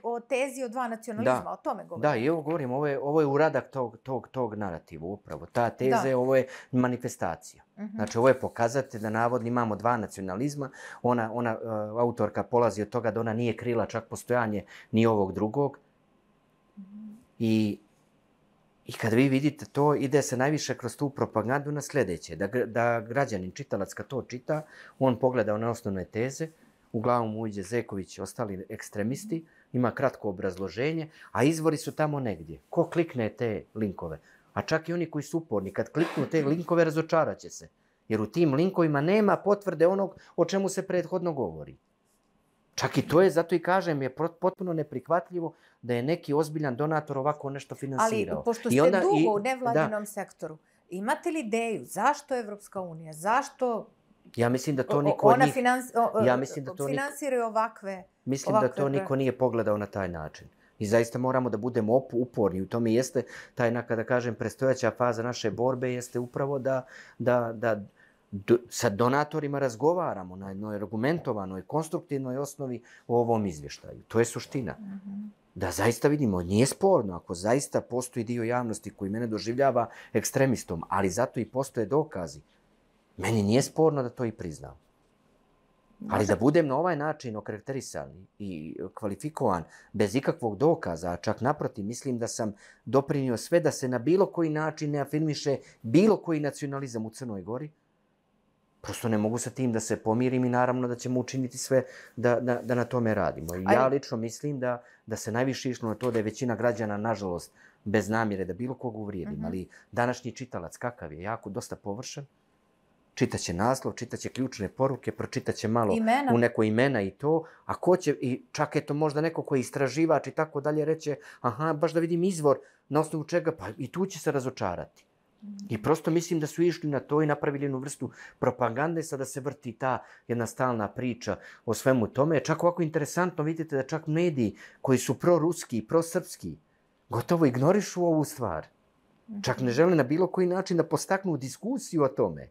[SPEAKER 1] o, o, tezi o dva nacionalizma, da. o tome govorimo. Da,
[SPEAKER 2] i ovo govorimo, ovo je, ovo je uradak tog, tog, tog narativa upravo. Ta da. teza, da. ovo je manifestacija. Uh mhm. -huh. Znači, ovo je pokazate da navodno imamo dva nacionalizma. Ona, ona uh, autorka polazi od toga da ona nije krila čak postojanje ni ovog drugog. Uh mhm. -huh. I I kad vi vidite to, ide se najviše kroz tu propagandu na sledeće. Da, da građanin, čitalac kad to čita, on pogleda one osnovne teze, u glavu mu uđe Zeković i ostali ekstremisti, ima kratko obrazloženje, a izvori su tamo negdje. Ko klikne te linkove? A čak i oni koji su uporni, kad kliknu te linkove, razočaraće se. Jer u tim linkovima nema potvrde onog o čemu se prethodno govori. Čak i to je, zato i kažem, je potpuno neprihvatljivo da je neki ozbiljan donator ovako nešto finansirao. Ali pošto ste I onda, dugo i, u da. nevladinom
[SPEAKER 1] da, sektoru, imate li ideju zašto Evropska unija, zašto
[SPEAKER 2] Ja mislim da to niko od njih... Finans, o, ja mislim da to finansiraju
[SPEAKER 1] ovakve... Mislim ovakve da to niko
[SPEAKER 2] nije pogledao na taj način. I zaista moramo da budemo uporni. U tome jeste taj, kada kažem, prestojaća faza naše borbe jeste upravo da, da, da sa donatorima razgovaramo na jednoj argumentovanoj, konstruktivnoj osnovi o ovom izvještaju. To je suština. Mhm. Da zaista vidimo, nije sporno ako zaista postoji dio javnosti koji mene doživljava ekstremistom, ali zato i postoje dokazi. Meni nije sporno da to i priznam. Ali da dakle- budem na ovaj način okarakterisan i kvalifikovan bez ikakvog dokaza, a čak naprotiv mislim da sam doprinio sve da se na bilo koji način ne afirmiše bilo koji nacionalizam u Crnoj Gori, prosto ne mogu sa tim da se pomirim i naravno da ćemo učiniti sve da, da, da na tome radimo. I ja lično mislim da, da se najviše išlo na to da je većina građana, nažalost, bez namjere da bilo koga uvrijedim, mm -hmm. ali današnji čitalac kakav je, jako dosta površan, čitaće naslov, čitaće ključne poruke, pročitaće malo imena. u neko imena i to, a ko će, i čak eto možda neko koji je istraživač i tako dalje, reće, aha, baš da vidim izvor, na osnovu čega, pa i tu će se razočarati. I prosto mislim da su išli na to i napravili jednu vrstu propagande, sada da se vrti ta jedna stalna priča o svemu tome. Čak ovako interesantno vidite da čak mediji koji su proruski i prosrpski gotovo ignorišu ovu stvar. Čak ne žele na bilo koji način da postaknu diskusiju o tome.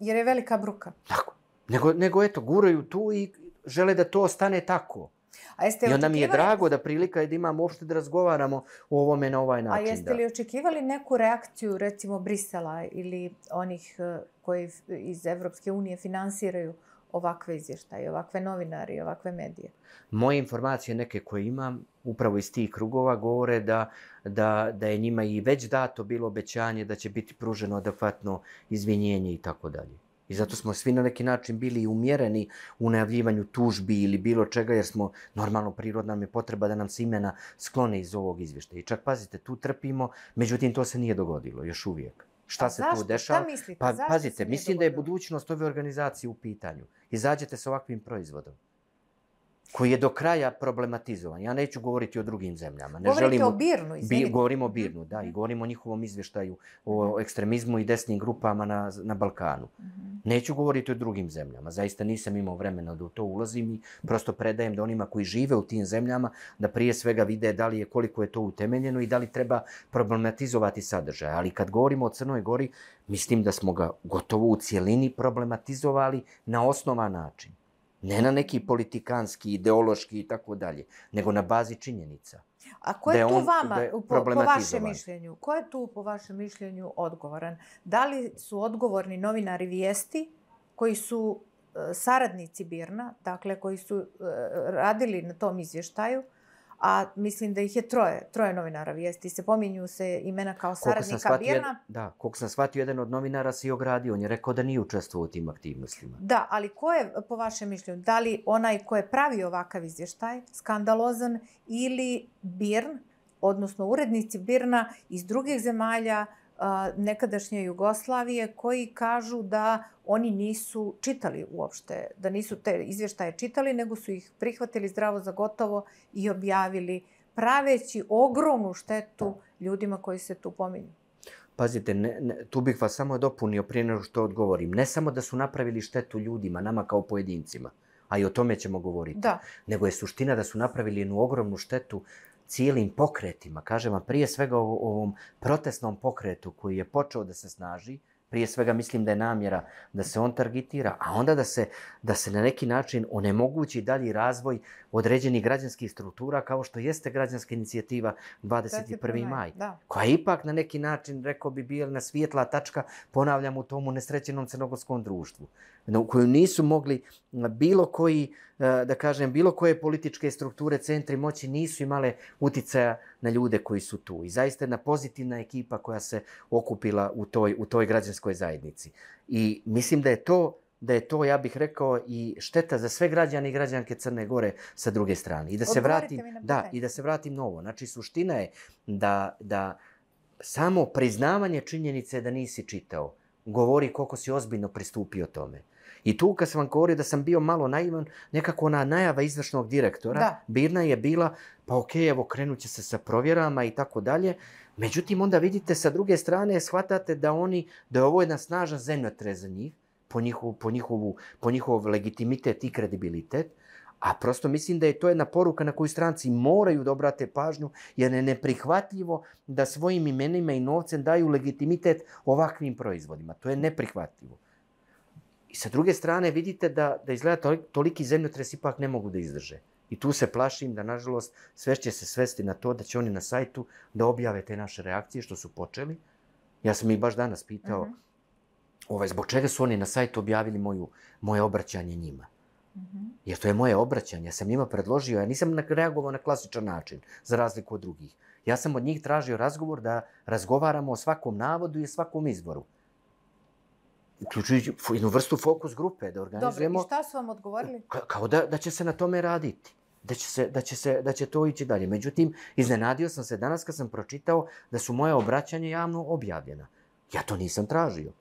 [SPEAKER 1] Jer je velika bruka. Tako.
[SPEAKER 2] Nego, nego eto, guraju tu i žele da to ostane tako.
[SPEAKER 1] A jeste I onda očekivali... mi je
[SPEAKER 2] drago da prilika je da imam uopšte da razgovaramo o ovome na ovaj način. A jeste da. li da.
[SPEAKER 1] očekivali neku reakciju recimo Brisela ili onih eh, koji iz Evropske unije finansiraju ovakve izvještaje, ovakve novinari, ovakve medije?
[SPEAKER 2] Moje informacije neke koje imam, upravo iz tih krugova, govore da, da, da je njima i već dato bilo obećanje da će biti pruženo adekvatno izvinjenje i tako dalje. I zato smo svi na neki način bili umjereni u najavljivanju tužbi ili bilo čega, jer smo, normalno, prirodna nam je potreba da nam se imena sklone iz ovog izvještaja. I čak, pazite, tu trpimo, međutim, to se nije dogodilo još uvijek. Šta se zašto? tu dešava? Pa, pazite, mislim dogodilo? da je budućnost ove organizacije u pitanju. Izađete sa ovakvim proizvodom koji je do kraja problematizovan. Ja neću govoriti o drugim zemljama. Ne Govorite želimo, o Birnu, izvinite. Bi, govorimo o mhm, Birnu, da, i mhm. govorimo o njihovom izveštaju o mhm. ekstremizmu i desnim grupama na, na Balkanu. Uh -huh. Neću govoriti o drugim zemljama. Zaista nisam imao vremena da u to ulazim i prosto predajem da onima koji žive u tim zemljama da prije svega vide da li je koliko je to utemeljeno i da li treba problematizovati sadržaj. Ali kad govorimo o Crnoj Gori, mislim da smo ga gotovo u cijelini problematizovali na osnovan način. Ne na neki politikanski, ideološki i tako dalje, nego na bazi činjenica.
[SPEAKER 1] A ko je, da tu on, vama, da je po, po vašem mišljenju, ko je tu po vašem mišljenju odgovoran? Da li su odgovorni novinari vijesti koji su e, saradnici Birna, dakle koji su e, radili na tom izvještaju, a mislim da ih je troje, troje novinara vijesti. Se pominju se imena kao saradnika Birna.
[SPEAKER 2] Da, koliko sam shvatio, jedan od novinara se i ogradio. On je rekao da nije učestvovao u tim aktivnostima.
[SPEAKER 1] Da, ali ko je, po vašem mišljenju, da li onaj ko je pravi ovakav izvještaj, skandalozan, ili Birn, odnosno urednici Birna iz drugih zemalja, nekadašnje Jugoslavije koji kažu da oni nisu čitali uopšte, da nisu te izvještaje čitali, nego su ih prihvatili zdravo za gotovo i objavili praveći ogromnu štetu ljudima koji se tu pominju.
[SPEAKER 2] Pazite, ne, ne, tu bih vas samo dopunio prije nego što odgovorim. Ne samo da su napravili štetu ljudima, nama kao pojedincima, a i o tome ćemo govoriti. Da. Nego je suština da su napravili jednu ogromnu štetu cijelim pokretima, kažem vam, prije svega o ovom protestnom pokretu koji je počeo da se snaži, prije svega mislim da je namjera da se on targetira, a onda da se, da se na neki način onemogući dalji razvoj određenih građanskih struktura kao što jeste građanska inicijativa 21. 21. maj, da. koja je ipak na neki način, rekao bi, bila na svijetla tačka, ponavljam, u tomu nesrećenom crnogorskom društvu u koju nisu mogli bilo koji, e, da kažem, bilo koje političke strukture, centri moći nisu imale uticaja na ljude koji su tu. I zaista jedna pozitivna ekipa koja se okupila u toj, u toj građanskoj zajednici. I mislim da je to da je to, ja bih rekao, i šteta za sve građane i građanke Crne Gore sa druge strane. I da se Odgovorite vratim, da, i da se vratim novo. Znači, suština je da, da samo priznavanje činjenice da nisi čitao govori koliko si ozbiljno pristupio tome. I tu kad sam vam govorio da sam bio malo naivan, nekako ona najava izvršnog direktora, da. Birna je bila, pa okay, evo krenut će se sa provjerama i tako dalje. Međutim, onda vidite sa druge strane, shvatate da oni, da je ovo jedna snažan zemljotres za njih, po, njihov, po, njihovu, po njihov legitimitet i kredibilitet, a prosto mislim da je to jedna poruka na koju stranci moraju da obrate pažnju, jer je neprihvatljivo da svojim imenima i novcem daju legitimitet ovakvim proizvodima. To je neprihvatljivo. I sa druge strane vidite da, da izgleda toliki, zemljotres ipak ne mogu da izdrže. I tu se plašim da, nažalost, sve će se svesti na to da će oni na sajtu da objave te naše reakcije što su počeli. Ja sam ih baš danas pitao uh mhm. -huh. ovaj, zbog čega su oni na sajtu objavili moju, moje obraćanje njima. Uh mhm. -huh. Jer to je moje obraćanje. Ja sam njima predložio, ja nisam reagovao na klasičan način, za razliku od drugih. Ja sam od njih tražio razgovor da razgovaramo o svakom navodu i svakom izboru uključujući jednu vrstu fokus grupe da organizujemo. Dobro, i šta
[SPEAKER 1] su vam odgovorili?
[SPEAKER 2] Ka, kao da, da će se na tome raditi. Da će, se, da, će se, da će to ići dalje. Međutim, iznenadio sam se danas kad sam pročitao da su moje obraćanje javno objavljena. Ja to nisam tražio.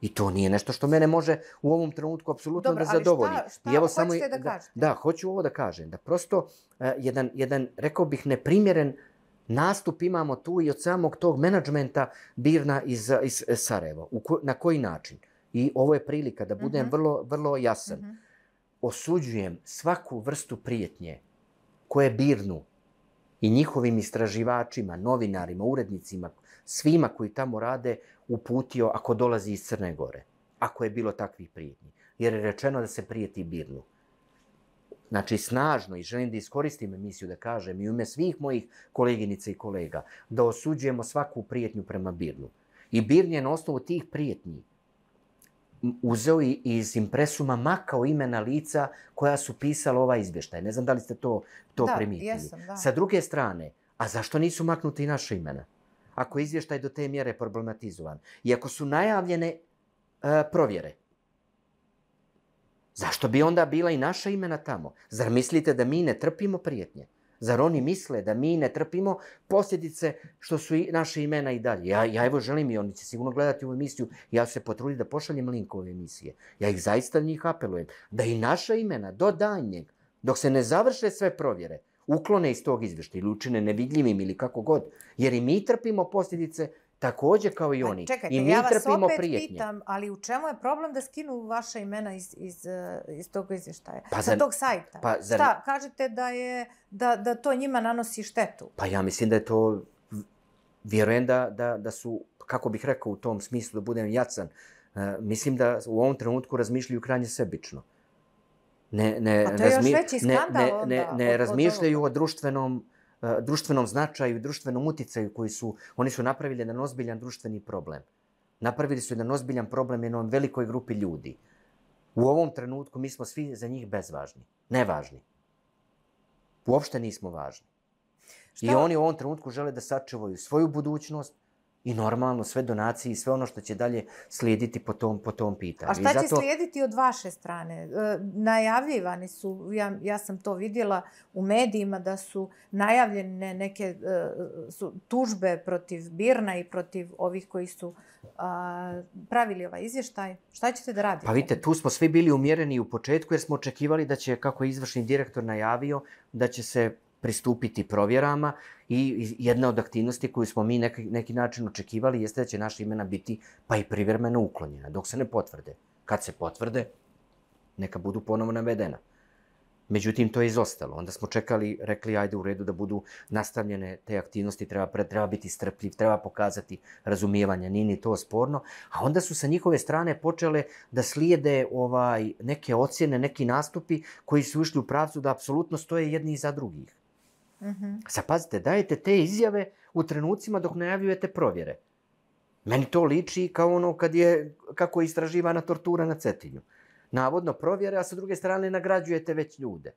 [SPEAKER 2] I to nije nešto što mene može u ovom trenutku apsolutno da zadovolji. Dobro, ali šta, šta I evo samo, da, da kažete? Da, da, hoću ovo da kažem. Da prosto uh, jedan, jedan, rekao bih, neprimjeren nastup imamo tu i od samog tog menadžmenta Birna iz, iz Sarajeva. U ko, na koji način? Uh, I ovo je prilika da budem uh mhm. -huh. vrlo, vrlo jasan. Uh mhm. -huh. Osuđujem svaku vrstu prijetnje koje birnu i njihovim istraživačima, novinarima, urednicima, svima koji tamo rade, uputio ako dolazi iz Crne Gore, ako je bilo takvih prijetnji. Jer je rečeno da se prijeti birnu. Znači, snažno, i želim da iskoristim emisiju da kažem i ume svih mojih koleginica i kolega, da osuđujemo svaku prijetnju prema Birnu. I Birn je na osnovu tih prijetnji uzeo i iz impresuma makao imena lica koja su pisala ova izvještaj. Ne znam da li ste to, to da, primitili. Jesam, da. Sa druge strane, a zašto nisu maknuti i naše imena? Ako je izvještaj do te mjere problematizovan. I ako su najavljene e, provjere. Zašto bi onda bila i naša imena tamo? Zar mislite da mi ne trpimo prijetnje? Zar oni misle da mi ne trpimo posljedice što su i naše imena i dalje? Ja, ja evo želim i oni će sigurno gledati ovu emisiju. Ja se potrudi da pošaljem link ove emisije. Ja ih zaista njih apelujem. Da i naša imena do danjeg, dok se ne završe sve provjere, uklone iz tog izvešta ili učine nevidljivim ili kako god. Jer i mi trpimo posljedice takođe kao i pa oni. čekajte, I mi ja vas opet prijetnje. pitam,
[SPEAKER 1] ali u čemu je problem da skinu vaša imena iz, iz, eh, iz tog izvještaja, pa sa tog sajta? Pa, zar... Šta, kažete da, je, da, da to njima nanosi štetu? Pa
[SPEAKER 2] ja mislim da je to, vjerujem da, da, da su, kako bih rekao u tom smislu, da budem jacan, eh, mislim da u ovom trenutku razmišljaju krajnje sebično. Ne, ne, pa to je razmi... još veći skandal ne, ne, ne, ne, ne razmišljaju o društvenom E, društvenom značaju, društvenom uticaju koji su, oni su napravili jedan ozbiljan društveni problem. Napravili su jedan ozbiljan problem jednom velikoj grupi ljudi. U ovom trenutku mi smo svi za njih bezvažni, nevažni. Uopšte nismo važni. Šta? I oni u ovom trenutku žele da sačuvaju svoju budućnost, i normalno sve donacije i sve ono što će dalje slijediti po tom, po tom pitanju. A šta će zato... će
[SPEAKER 1] slijediti od vaše strane? E, najavljivani su, ja, ja sam to vidjela u medijima, da su najavljene neke e, su tužbe protiv Birna i protiv ovih koji su a, pravili ovaj izvještaj. Šta ćete da radite? Pa vidite,
[SPEAKER 2] tu smo svi bili umjereni u početku jer smo očekivali da će, kako je izvršni direktor najavio, da će se pristupiti provjerama i jedna od aktivnosti koju smo mi neki, neki način očekivali jeste da će naša imena biti pa i privremeno uklonjena, dok se ne potvrde. Kad se potvrde, neka budu ponovo navedena. Međutim, to je izostalo. Onda smo čekali, rekli, ajde u redu da budu nastavljene te aktivnosti, treba, pre, treba biti strpljiv, treba pokazati razumijevanje, nije ni to sporno. A onda su sa njihove strane počele da slijede ovaj, neke ocjene, neki nastupi koji su išli u pravcu da apsolutno stoje jedni iza drugih. Mm-hmm. Sad pazite, dajete te izjave u trenucima dok najavljujete provjere. Meni to liči kao ono kad je, kako je istraživana tortura na Cetinju. Navodno provjere, a sa druge strane nagrađujete već ljude.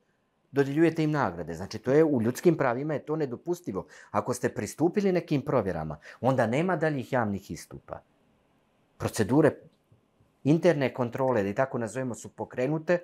[SPEAKER 2] Dodeljujete im nagrade. Znači, to je u ljudskim pravima je to nedopustivo. Ako ste pristupili nekim provjerama, onda nema daljih javnih istupa. Procedure interne kontrole, da i tako nazovemo, su pokrenute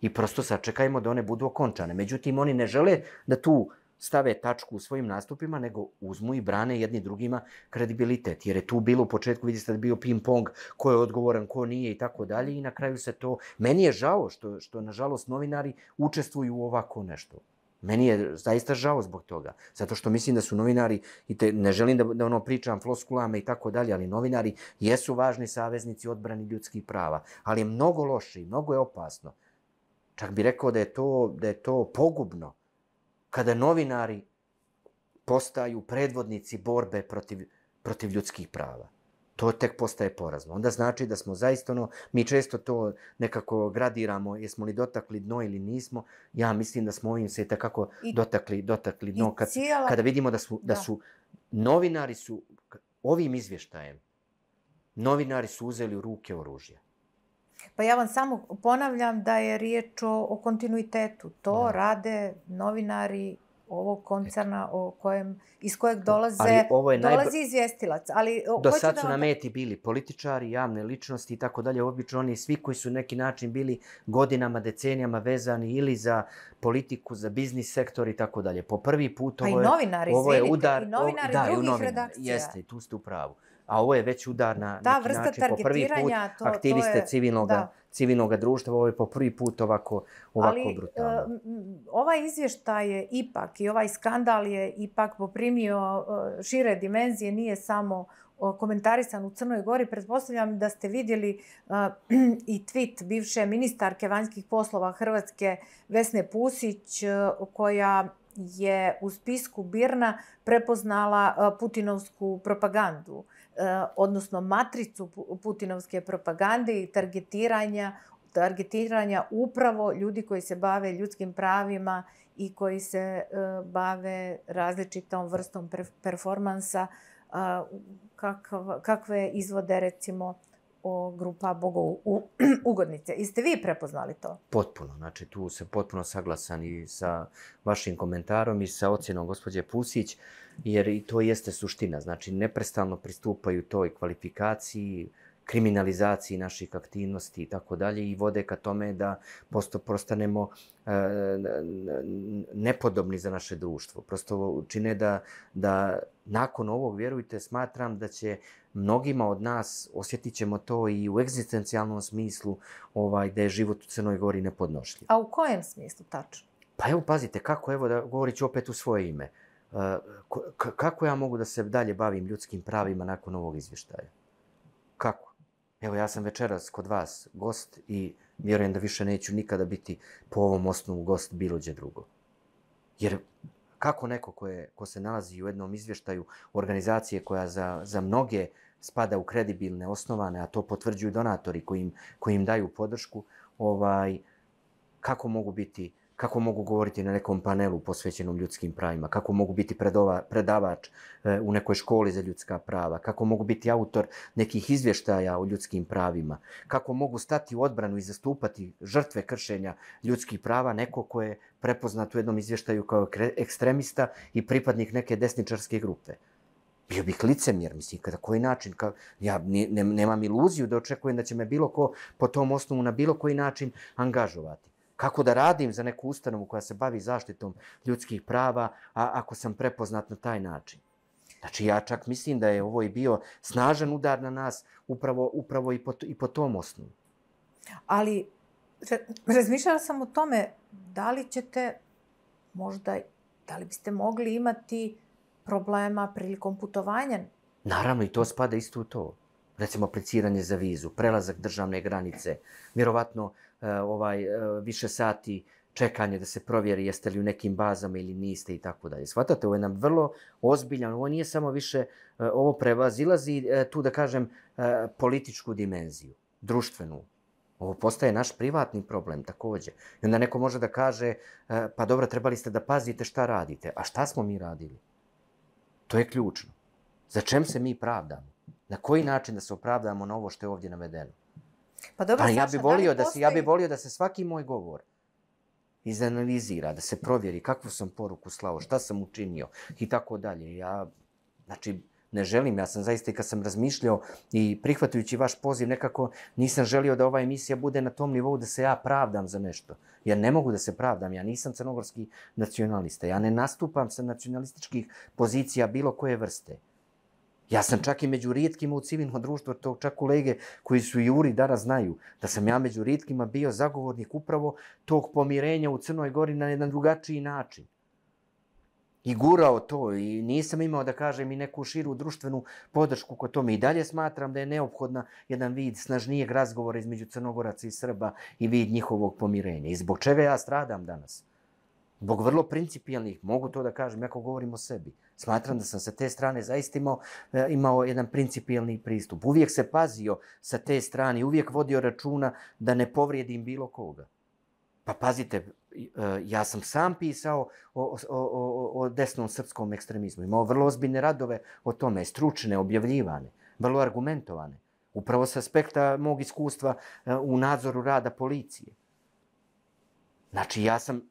[SPEAKER 2] i prosto sačekajmo da one budu okončane. Međutim, oni ne žele da tu stave tačku u svojim nastupima, nego uzmu i brane jedni drugima kredibilitet. Jer je tu bilo u početku, vidite da je bio ping-pong, ko je odgovoran, ko nije i tako dalje. I na kraju se to... Meni je žao što, što nažalost, novinari učestvuju u ovako nešto. Meni je zaista žao zbog toga, zato što mislim da su novinari, i te, ne želim da, da ono pričam floskulama i tako dalje, ali novinari jesu važni saveznici odbrani ljudskih prava, ali je mnogo loše i mnogo je opasno. Čak bi rekao da je to, da je to pogubno kada novinari postaju predvodnici borbe protiv, protiv ljudskih prava. To tek postaje porazno. Onda znači da smo zaista ono, mi često to nekako gradiramo, jesmo li dotakli dno ili nismo. Ja mislim da smo ovim se tekako I, dotakli, dotakli dno. Kad, cijela... Kada vidimo da su, da. da su novinari su ovim izvještajem, novinari su uzeli u ruke oružje.
[SPEAKER 1] Pa ja vam samo ponavljam da je riječ o, o kontinuitetu. To da. rade novinari ovog koncerna o kojem, iz kojeg da, dolaze, ali ovo je najbr... dolazi izvjestilac. Ali, Do sad da su da... na meti
[SPEAKER 2] bili političari, javne ličnosti i tako dalje. Obično oni svi koji su neki način bili godinama, decenijama vezani ili za politiku, za biznis sektor i tako dalje. Po prvi put pa ovo je, pa i novinari, ovo je udar... Da, I novinari ovo, da, drugih i novinari, redakcija. Jeste, tu ste u pravu a ovo je već udar na Ta da, neki vrsta način po prvi put to, aktiviste to je, civilnog, da. civilnog društva, ovo je po prvi put ovako, ovako Ali, brutalno. Ali
[SPEAKER 1] eh, ovaj izvještaj je ipak i ovaj skandal je ipak poprimio eh, šire dimenzije, nije samo eh, komentarisan u Crnoj Gori. Pretpostavljam da ste vidjeli uh, i tweet bivše ministarke vanjskih poslova Hrvatske Vesne Pusić uh, koja je u spisku Birna prepoznala uh, putinovsku propagandu. E, odnosno matricu putinovske propagande i targetiranja targetiranja upravo ljudi koji se bave ljudskim pravima i koji se e, bave različitom vrstom performansa kakve izvode recimo o grupa Bogov u, ugodnice. Iste vi prepoznali to?
[SPEAKER 2] Potpuno. Znači, tu sam potpuno saglasan i sa vašim komentarom i sa ocjenom gospođe Pusić, jer i to jeste suština. Znači, neprestalno pristupaju toj kvalifikaciji, kriminalizaciji naših aktivnosti i tako dalje i vode ka tome da prosto prostanemo e, nepodobni za naše društvo. Prosto čine da, da nakon ovog, vjerujte, smatram da će mnogima od nas, osjetit ćemo to i u egzistencijalnom smislu, ovaj, da je život u Crnoj Gori nepodnošljiv.
[SPEAKER 1] A u kojem smislu tačno?
[SPEAKER 2] Pa evo, pazite, kako, evo da govorit ću opet u svoje ime, e, kako ja mogu da se dalje bavim ljudskim pravima nakon ovog izvještaja? Evo, ja sam večeras kod vas gost i vjerujem da više neću nikada biti po ovom osnovu gost bilo gdje drugo. Jer kako neko ko, je, ko se nalazi u jednom izvještaju organizacije koja za, za mnoge spada u kredibilne osnovane, a to potvrđuju donatori koji im, koji im daju podršku, ovaj, kako mogu biti kako mogu govoriti na nekom panelu posvećenom ljudskim pravima, kako mogu biti predova, predavač e, u nekoj školi za ljudska prava, kako mogu biti autor nekih izvještaja o ljudskim pravima, kako mogu stati u odbranu i zastupati žrtve kršenja ljudskih prava, neko ko je prepoznat u jednom izvještaju kao ekstremista i pripadnik neke desničarske grupe bio bih licemjer, mislim, kada koji način, ka, ja ne, ne, nemam iluziju da očekujem da će me bilo ko po tom osnovu na bilo koji način angažovati. Kako da radim za neku ustanovu koja se bavi zaštitom ljudskih prava, a ako sam prepoznat na taj način? Znači, ja čak mislim da je ovo i bio snažan udar na nas upravo, upravo i, po, i po tom osnovu.
[SPEAKER 1] Ali, razmišljala sam o tome da li ćete možda, da li biste mogli imati problema prilikom putovanja?
[SPEAKER 2] Naravno, i to spada isto u to recimo apliciranje za vizu, prelazak državne granice, vjerovatno E, ovaj, e, više sati čekanje da se provjeri jeste li u nekim bazama ili niste i tako dalje. Shvatate, ovo je nam vrlo ozbiljan, ovo nije samo više, e, ovo prevazilazi tu, da kažem, političku dimenziju, društvenu. Ovo postaje naš privatni problem takođe. I onda neko može da kaže, pa dobro, trebali ste da pazite šta radite. A šta smo mi radili? To je ključno. Za čem se mi pravdamo? Na koji način da se opravdamo na ovo što je ovdje navedeno?
[SPEAKER 1] Pa dobro, Ali ja bi da volio da, da se, ja bih
[SPEAKER 2] volio da se svaki moj govor izanalizira, da se provjeri kakvu sam poruku slao, šta sam učinio i tako dalje. Ja, znači, ne želim, ja sam zaista i kad sam razmišljao i prihvatajući vaš poziv, nekako nisam želio da ova emisija bude na tom nivou da se ja pravdam za nešto. Ja ne mogu da se pravdam, ja nisam crnogorski nacionalista, ja ne nastupam sa nacionalističkih pozicija bilo koje vrste. Ja sam čak i među rijetkima u civilno društvo, to čak kolege koji su i uri dara znaju, da sam ja među rijetkima bio zagovornik upravo tog pomirenja u Crnoj Gori na jedan drugačiji način. I gurao to i nisam imao da kažem i neku širu društvenu podršku kod tome. I dalje smatram da je neophodna jedan vid snažnijeg razgovora između Crnogoraca i Srba i vid njihovog pomirenja. I zbog čega ja stradam danas? zbog vrlo principijalnih, mogu to da kažem, jako govorim o sebi. Smatram da sam sa te strane zaista imao, e, imao jedan principijalni pristup. Uvijek se pazio sa te strane, uvijek vodio računa da ne povrijedim bilo koga. Pa pazite, e, ja sam sam pisao o, o, o, o desnom srpskom ekstremizmu. Imao vrlo ozbiljne radove o tome, stručne, objavljivane, vrlo argumentovane. Upravo sa aspekta mog iskustva e, u nadzoru rada policije. Znači, ja sam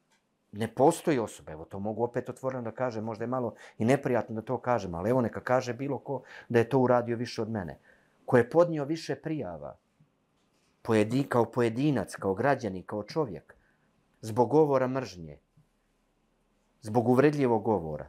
[SPEAKER 2] ne postoji osoba, evo to mogu opet otvoreno da kažem, možda je malo i neprijatno da to kažem, ali evo neka kaže bilo ko da je to uradio više od mene, ko je podnio više prijava, pojedi, kao pojedinac, kao građani, kao čovjek, zbog govora mržnje, zbog uvredljivog govora,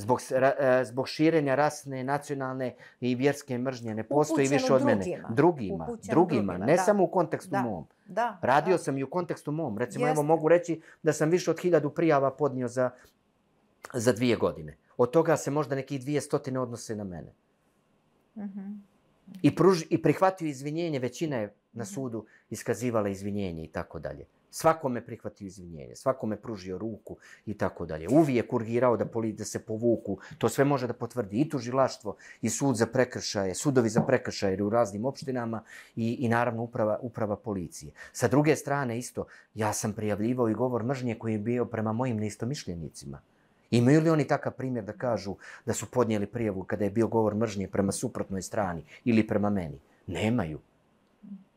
[SPEAKER 2] zbog, e, zbog širenja rasne, nacionalne i vjerske mržnje. Ne postoji Upućeno više od mene. Drugima. Drugima, drugima, drugima, ne da. samo u kontekstu da. mom. Da, Radio da. sam i u kontekstu mom. Recimo, Jeste. evo mogu reći da sam više od hiljadu prijava podnio za, za dvije godine. Od toga se možda neki dvije stotine odnose na mene. Mm -hmm. I, pruž, I prihvatio izvinjenje, većina je na mhm. sudu iskazivala izvinjenje i tako dalje. Svakome prihvatio izvinjenje, svakome pružio ruku i tako dalje. Uvijek urgirao da, poli, da se povuku, to sve može da potvrdi i tužilaštvo, i sud za prekršaje, sudovi za prekršaje u raznim opštinama i, i naravno uprava, uprava policije. Sa druge strane isto, ja sam prijavljivao i govor mržnje koji je bio prema mojim neistomišljenicima. Imaju li oni takav primjer da kažu da su podnijeli prijavu kada je bio govor mržnje prema suprotnoj strani ili prema meni? Nemaju.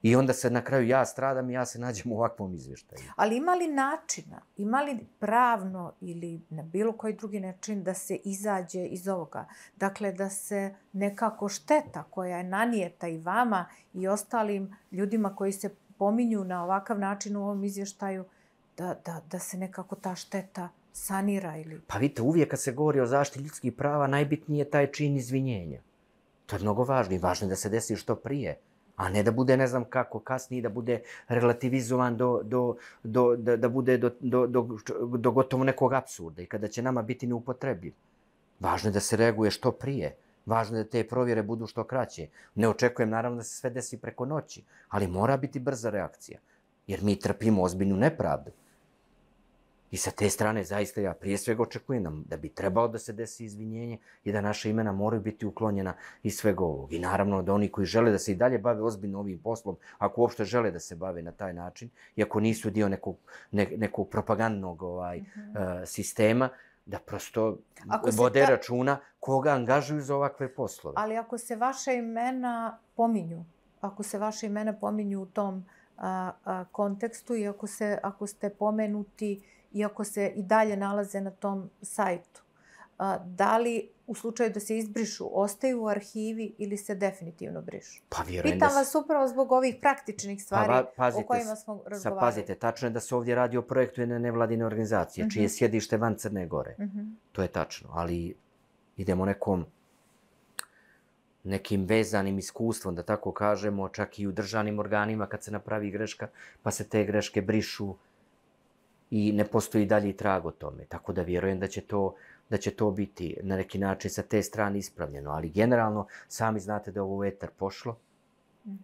[SPEAKER 2] I onda se na kraju ja stradam i ja se nađem u ovakvom izveštaju.
[SPEAKER 1] Ali ima li načina, ima li pravno ili na bilo koji drugi način da se izađe iz ovoga? Dakle, da se nekako šteta koja je nanijeta i vama i ostalim ljudima koji se pominju na ovakav način u ovom izvještaju, da, da, da se nekako ta šteta sanira ili...
[SPEAKER 2] Pa vidite, uvijek kad se govori o zaštiti ljudskih prava, najbitnije je taj čin izvinjenja. To je mnogo važno i važno je da se desi što prije a ne da bude ne znam kako kasnije, da bude relativizovan do, do, do, da, da bude do, do, do, do gotovo nekog absurda i kada će nama biti neupotrebljiv. Važno je da se reaguje što prije. Važno je da te provjere budu što kraće. Ne očekujem naravno da se sve desi preko noći, ali mora biti brza reakcija, jer mi trpimo ozbiljnu nepravdu. I sa te strane zaista ja prije svega očekujem da, da bi trebalo da se desi izvinjenje i da naša imena moraju biti uklonjena iz svega ovog. I naravno da oni koji žele da se i dalje bave ozbiljno ovim poslom, ako uopšte žele da se bave na taj način, i ako nisu dio nekog, ne, nekog propagandnog ovaj, mm -hmm. uh, sistema, da prosto ako vode ta... računa koga angažuju za ovakve poslove.
[SPEAKER 1] Ali ako se vaša imena pominju, ako se vaša imena pominju u tom a, a, kontekstu i ako, se, ako ste pomenuti iako se i dalje nalaze na tom sajtu. Da li u slučaju da se izbrišu, ostaju u arhivi ili se definitivno brišu?
[SPEAKER 2] Pa vjerujem da Pitam da... vas
[SPEAKER 1] upravo zbog ovih praktičnih pa stvari pa, pazite, o kojima smo razgovarali. Sa, pazite,
[SPEAKER 2] tačno je da se ovdje radi o projektu jedne nevladine organizacije, uh -huh. čije mhm. sjedište van Crne Gore. Uh mhm. -huh. To je tačno, ali idemo nekom nekim vezanim iskustvom, da tako kažemo, čak i u državnim organima kad se napravi greška, pa se te greške brišu, i ne postoji dalji trag o tome. Tako da vjerujem da će to da će to biti na neki način sa te strane ispravljeno. Ali generalno, sami znate da ovo etar pošlo,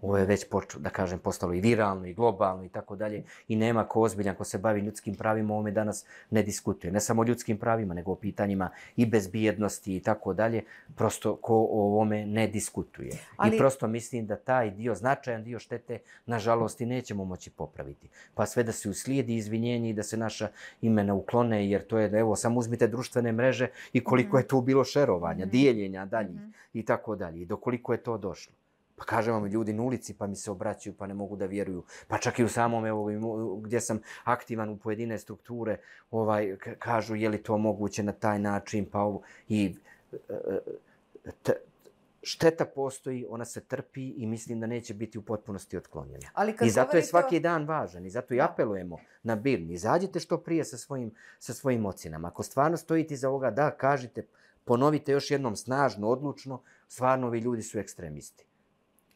[SPEAKER 2] Ovo je već, poču, da kažem, postalo i viralno i globalno i tako dalje. I nema ko ozbiljan ko se bavi ljudskim pravima, ovome danas ne diskutuje. Ne samo o ljudskim pravima, nego o pitanjima i bezbijednosti i tako dalje. Prosto ko o ovome ne diskutuje. Ali... I prosto mislim da taj dio, značajan dio štete, nažalost, i nećemo moći popraviti. Pa sve da se uslijedi izvinjenje i da se naša imena uklone, jer to je, da, evo, samo uzmite društvene mreže i koliko mhm. je to bilo šerovanja, mhm. dijeljenja dalje mhm. i tako dalje. I dokoliko je to došlo. Pa kažem vam, ljudi na ulici pa mi se obraćaju, pa ne mogu da vjeruju. Pa čak i u samom, evo, gdje sam aktivan u pojedine strukture, ovaj, kažu je li to moguće na taj način, pa ovo. I e, e, šteta postoji, ona se trpi i mislim da neće biti u potpunosti otklonjena. Ali I zato je svaki to... dan važan i zato i da. apelujemo na Birni. Izađite što prije sa svojim, sa svojim ocinama. Ako stvarno stojite iza ovoga, da, kažite, ponovite još jednom snažno, odlučno, stvarno ovi ljudi su ekstremisti.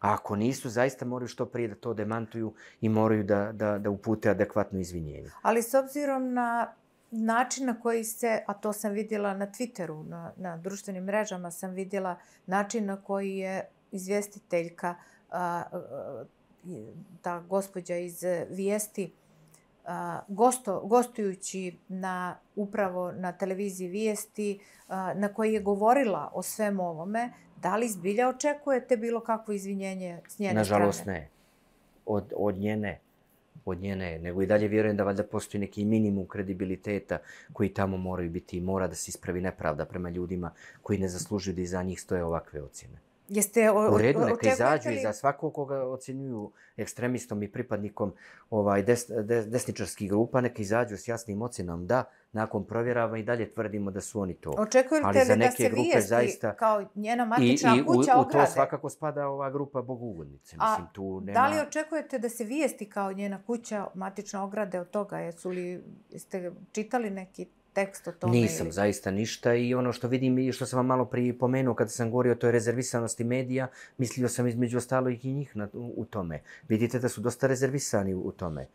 [SPEAKER 2] A ako nisu, zaista moraju što prije da to demantuju i moraju da, da, da upute adekvatno izvinjenje.
[SPEAKER 1] Ali s obzirom na način na koji se, a to sam vidjela na Twitteru, na, na društvenim mrežama sam vidjela način na koji je izvjestiteljka, a, a, ta gospođa iz Vijesti, a, gosto, gostujući na, upravo na televiziji Vijesti, a, na koji je govorila o svem ovome, Da li zbilja očekujete bilo kakvo izvinjenje s njene Nažalost, strane?
[SPEAKER 2] Nažalost ne. Od, od njene od njene, nego i dalje vjerujem da valjda postoji neki minimum kredibiliteta koji tamo moraju biti i mora da se ispravi nepravda prema ljudima koji ne zaslužuju da iza njih stoje ovakve ocjene.
[SPEAKER 1] Jeste o, u redu, neka izađu li... za svako koga
[SPEAKER 2] ocenjuju ekstremistom i pripadnikom ovaj, des, des, desničarskih grupa, neka izađu s jasnim ocenom da, nakon provjerava i dalje tvrdimo da su oni to. Očekujete Ali za da neke da se grupe zaista... kao njena matična i, kuća i u, u to svakako spada ova grupa bogugodnice. Mislim, tu nema... da li
[SPEAKER 1] očekujete da se vijesti kao njena kuća matična ograde od toga? Jesu li, jeste čitali neki tekst o tome? Nisam, ili...
[SPEAKER 2] zaista ništa i ono što vidim i što sam vam malo prije pomenuo kada sam govorio o toj rezervisanosti medija, mislio sam između ostalo i njih na, u, u tome. Vidite da su dosta rezervisani u, u tome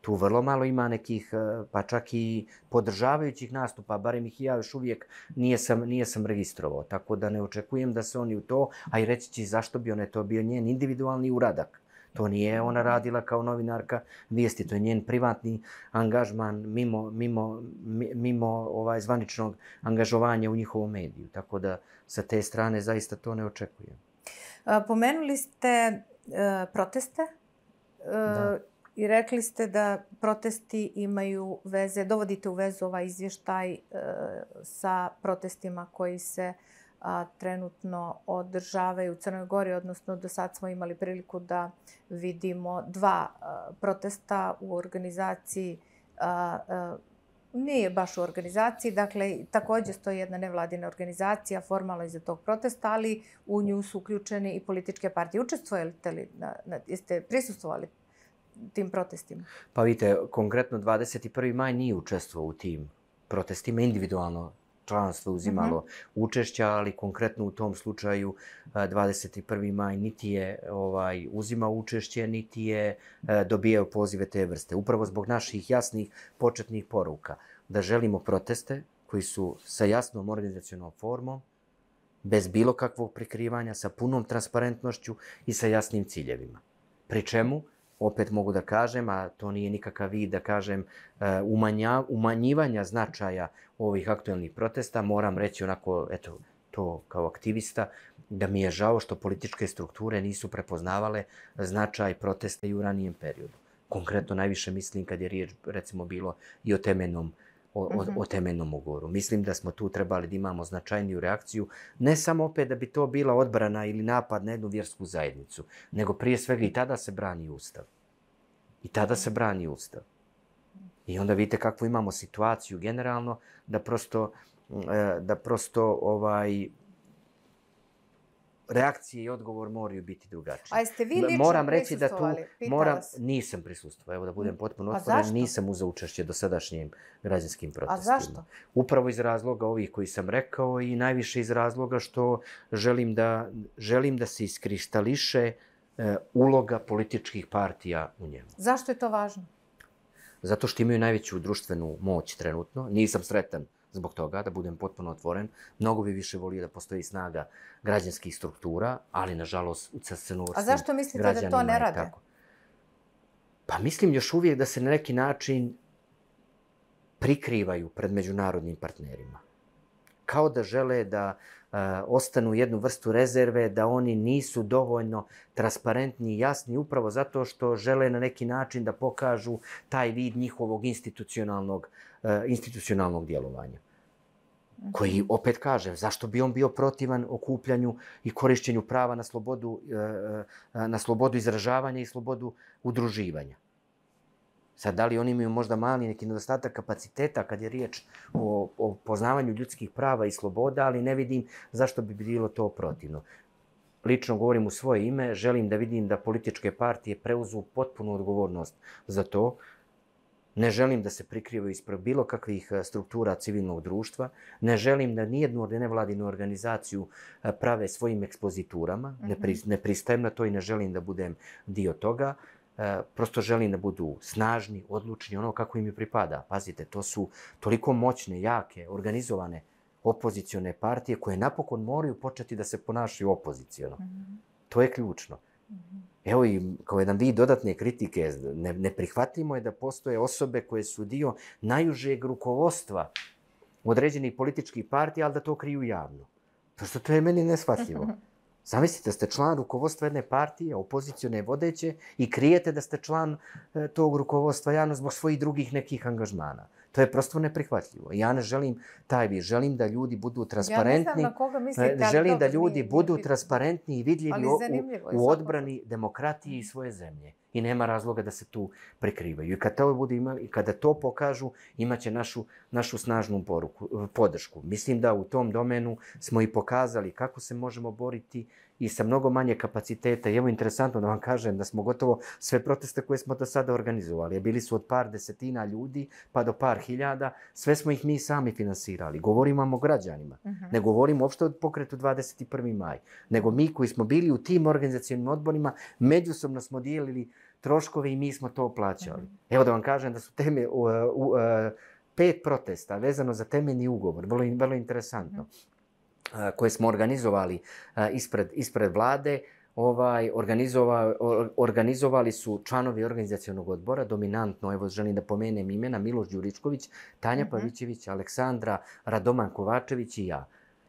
[SPEAKER 2] tu vrlo malo ima nekih, eh, pa čak i podržavajućih nastupa, barem ih ja još uvijek nije sam registrovao, tako da ne očekujem da se oni u to, a i reći će zašto bi one to bio njen individualni uradak To nije ona radila kao novinarka vijesti, to je njen privatni angažman mimo, mimo, mimo ovaj zvaničnog angažovanja u njihovom mediju. Tako da sa te strane zaista to ne očekujem.
[SPEAKER 1] Pomenuli ste e, proteste e, da. i rekli ste da protesti imaju veze, dovodite u vezu ovaj izvještaj e, sa protestima koji se a, trenutno održavaju u Crnoj Gori, odnosno do sad smo imali priliku da vidimo dva a, protesta u organizaciji a, a, nije baš u organizaciji, dakle takođe stoji jedna nevladina organizacija formalno iza tog protesta, ali u nju su uključeni i političke partije. Učestvojete li, na, na, jeste prisustvovali tim protestima?
[SPEAKER 2] Pa vidite, konkretno 21. maj nije učestvovao u tim protestima individualno članstvo uzimalo uh mhm. -huh. učešća, ali konkretno u tom slučaju 21. maj niti je ovaj uzimao učešće, niti je dobijao pozive te vrste. Upravo zbog naših jasnih početnih poruka da želimo proteste koji su sa jasnom organizacionom formom, bez bilo kakvog prikrivanja, sa punom transparentnošću i sa jasnim ciljevima. Pri čemu opet mogu da kažem, a to nije nikakav vid da kažem e, umanja, umanjivanja značaja ovih aktuelnih protesta, moram reći onako, eto, to kao aktivista, da mi je žao što političke strukture nisu prepoznavale značaj protesta i u ranijem periodu. Konkretno najviše mislim kad je riječ recimo bilo i o temenom uh, o, o, mhm. o temeljnom ugovoru. Mislim da smo tu trebali da imamo značajniju reakciju, ne samo opet da bi to bila odbrana ili napad na jednu vjersku zajednicu, nego prije svega i tada se brani Ustav. I tada se brani Ustav. I onda vidite kakvu imamo situaciju generalno, da prosto, e, da prosto ovaj, reakcije i odgovor moraju biti drugačiji. A
[SPEAKER 1] jeste vi lično Moram reći da tu moram,
[SPEAKER 2] nisam prisustuo. Evo da budem mm. potpuno otvoren, nisam uzao učešće do sadašnjim građanskim protestima. A zašto? Upravo iz razloga ovih koji sam rekao i najviše iz razloga što želim da, želim da se iskristališe e, uloga političkih partija u njemu.
[SPEAKER 1] Zašto je to važno?
[SPEAKER 2] Zato što imaju najveću društvenu moć trenutno. Nisam sretan zbog toga, da budem potpuno otvoren. Mnogo bi više volio da postoji snaga građanskih struktura, ali nažalost u crnogorskim građanima A zašto mislite da to ne rade? Tako. Pa mislim još uvijek da se na neki način prikrivaju pred međunarodnim partnerima. Kao da žele da e, ostanu jednu vrstu rezerve, da oni nisu dovoljno transparentni i jasni upravo zato što žele na neki način da pokažu taj vid njihovog institucionalnog, e, institucionalnog djelovanja koji opet kaže zašto bi on bio protivan okupljanju i korišćenju prava na slobodu e, e, e, na slobodu izražavanja i slobodu udruživanja. Sad, da li oni imaju možda mali neki nedostatak kapaciteta kad je riječ o, o poznavanju ljudskih prava i sloboda, ali ne vidim zašto bi bilo to protivno. Lično govorim u svoje ime, želim da vidim da političke partije preuzu potpunu odgovornost za to, Ne želim da se prikrivaju ispred bilo kakvih e, struktura civilnog društva. Ne želim da nijednu nevladinu organizaciju e, prave svojim ekspoziturama. Mm -hmm. ne, mhm. pri, ne pristajem na to i ne želim da budem dio toga. E, prosto želim da budu snažni, odlučni, ono kako im je pripada. Pazite, to su toliko moćne, jake, organizovane opozicione partije koje napokon moraju početi da se ponašaju opoziciono. Mm -hmm. To je ključno. Mm -hmm. Evo i kao jedan vid dodatne kritike, ne, ne prihvatimo je da postoje osobe koje su dio najužeg rukovodstva određenih političkih partija, ali da to kriju javno. To što to je meni neshvatljivo. Zamislite, da ste član rukovodstva jedne partije, opozicione vodeće i krijete da ste član e, tog rukovodstva javno zbog svojih drugih nekih angažmana. To je prosto neprihvatljivo. Ja ne želim taj vi, želim da ljudi budu transparentni. Ja na koga e, mislite, želim da ljudi budu transparentni i vidljivi u, u odbrani demokratije i svoje zemlje i nema razloga da se tu prekrivaju. I kada to, bude imali, i kada to pokažu, imaće našu, našu snažnu poruku, podršku. Mislim da u tom domenu smo i pokazali kako se možemo boriti i sa mnogo manje kapaciteta. I evo interesantno da vam kažem da smo gotovo sve proteste koje smo do sada organizovali, bili su od par desetina ljudi pa do par hiljada, sve smo ih mi sami finansirali. Govorimo o građanima, uh mhm. -huh. ne govorimo uopšte o pokretu 21. maj, nego mi koji smo bili u tim organizacijalnim odborima, međusobno smo dijelili uh, troškove i mi smo to plaćali. Mhm. Evo da vam kažem da su teme, u, u, e, pet protesta vezano za temeni ugovor, vrlo, vrlo interesantno, mhm. e, koje smo organizovali e, ispred, ispred vlade, ovaj organizovali organizovali su članovi organizacionog odbora, dominantno, evo želim da pomenem imena, Miloš Đuričković, Tanja mm -hmm. Pavićević, Aleksandra, Radoman Kovačević i ja.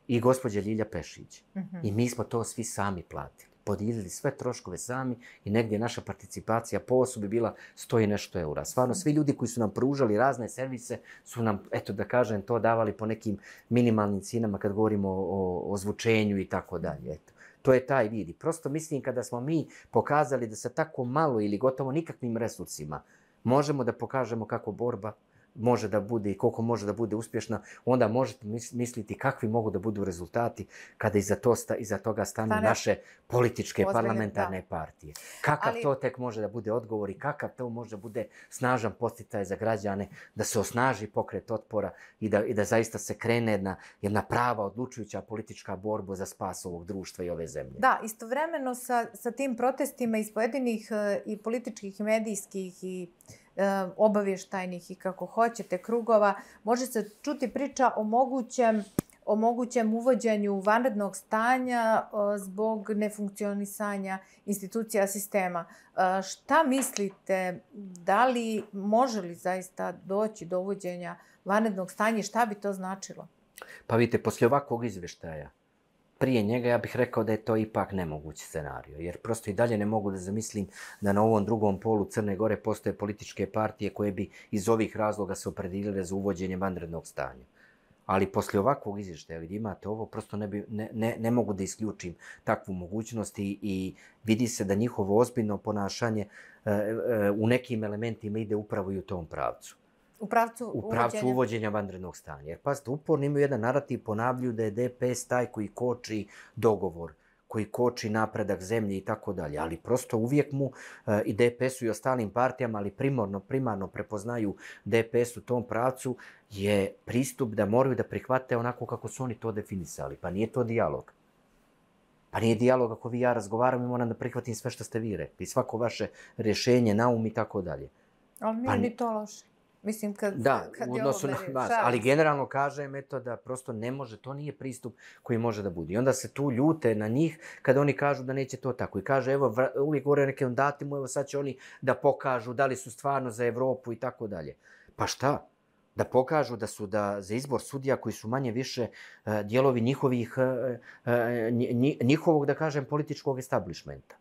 [SPEAKER 2] I gospođa Ljilja Pešić. Mm -hmm. I mi smo to svi sami platili podirili sve troškove sami i negdje naša participacija po osobi bila 100 i nešto eura. Stvarno, svi ljudi koji su nam pružali razne servise su nam, eto da kažem, to davali po nekim minimalnim cinama kad govorimo o, o zvučenju i tako dalje. Eto. To je taj vidi. Prosto mislim kada smo mi pokazali da se tako malo ili gotovo nikakvim resursima možemo da pokažemo kako borba može da bude i koliko može da bude uspješna, onda možete misliti kakvi mogu da budu rezultati kada iza, to sta, iza toga stanu Stane. naše političke Ozbiljne, parlamentarne da. partije. Kakav Ali... to tek može da bude odgovor i kakav to može da bude snažan posticaj za građane da se osnaži pokret otpora i da, i da zaista se krene jedna, jedna prava odlučujuća politička borba za spas ovog društva i ove zemlje.
[SPEAKER 1] Da, istovremeno sa, sa tim protestima iz pojedinih e, i političkih i medijskih i Eh, obavještajnih i kako hoćete krugova, može se čuti priča o mogućem o mogućem uvođenju vanrednog stanja eh, zbog nefunkcionisanja institucija sistema. Eh, šta mislite, da li može li zaista doći do uvođenja vanrednog stanja i šta bi to značilo?
[SPEAKER 2] Pa vidite, poslije ovakvog izveštaja, prije njega, ja bih rekao da je to ipak nemogući scenario. Jer prosto i dalje ne mogu da zamislim da na ovom drugom polu Crne Gore postoje političke partije koje bi iz ovih razloga se opredilile za uvođenje vanrednog stanja. Ali posle ovakvog izvještaja gdje imate ovo, prosto ne, bi, ne, ne, ne mogu da isključim takvu mogućnost i, i vidi se da njihovo ozbiljno ponašanje e, e, u nekim elementima ide upravo i u tom pravcu.
[SPEAKER 1] U pravcu, u pravcu uvođenja.
[SPEAKER 2] vanrednog stanja. Jer pazite, uporno imaju jedan narativ, ponavljuju da je DPS taj koji koči dogovor koji koči napredak zemlje i tako dalje, ali prosto uvijek mu e, i DPS-u i ostalim partijama, ali primorno, primarno prepoznaju DPS u tom pravcu, je pristup da moraju da prihvate onako kako su oni to definisali. Pa nije to dijalog. Pa nije dijalog ako vi ja razgovaram i moram da prihvatim sve što ste vi rekli, svako vaše rješenje, naum i tako dalje.
[SPEAKER 1] Ali nije pa, ni to loše. Mislim, kad, da, kad u odnosu na vas. Ali
[SPEAKER 2] generalno kažem, eto, da prosto ne može, to nije pristup koji može da bude. I onda se tu ljute na njih kada oni kažu da neće to tako. I kaže, evo, uvijek govore nekem mu, evo sad će oni da pokažu da li su stvarno za Evropu i tako dalje. Pa šta? da pokažu da su da za izbor sudija koji su manje više uh, e, dijelovi njihovih, uh, uh, njihovog, da kažem, političkog establishmenta.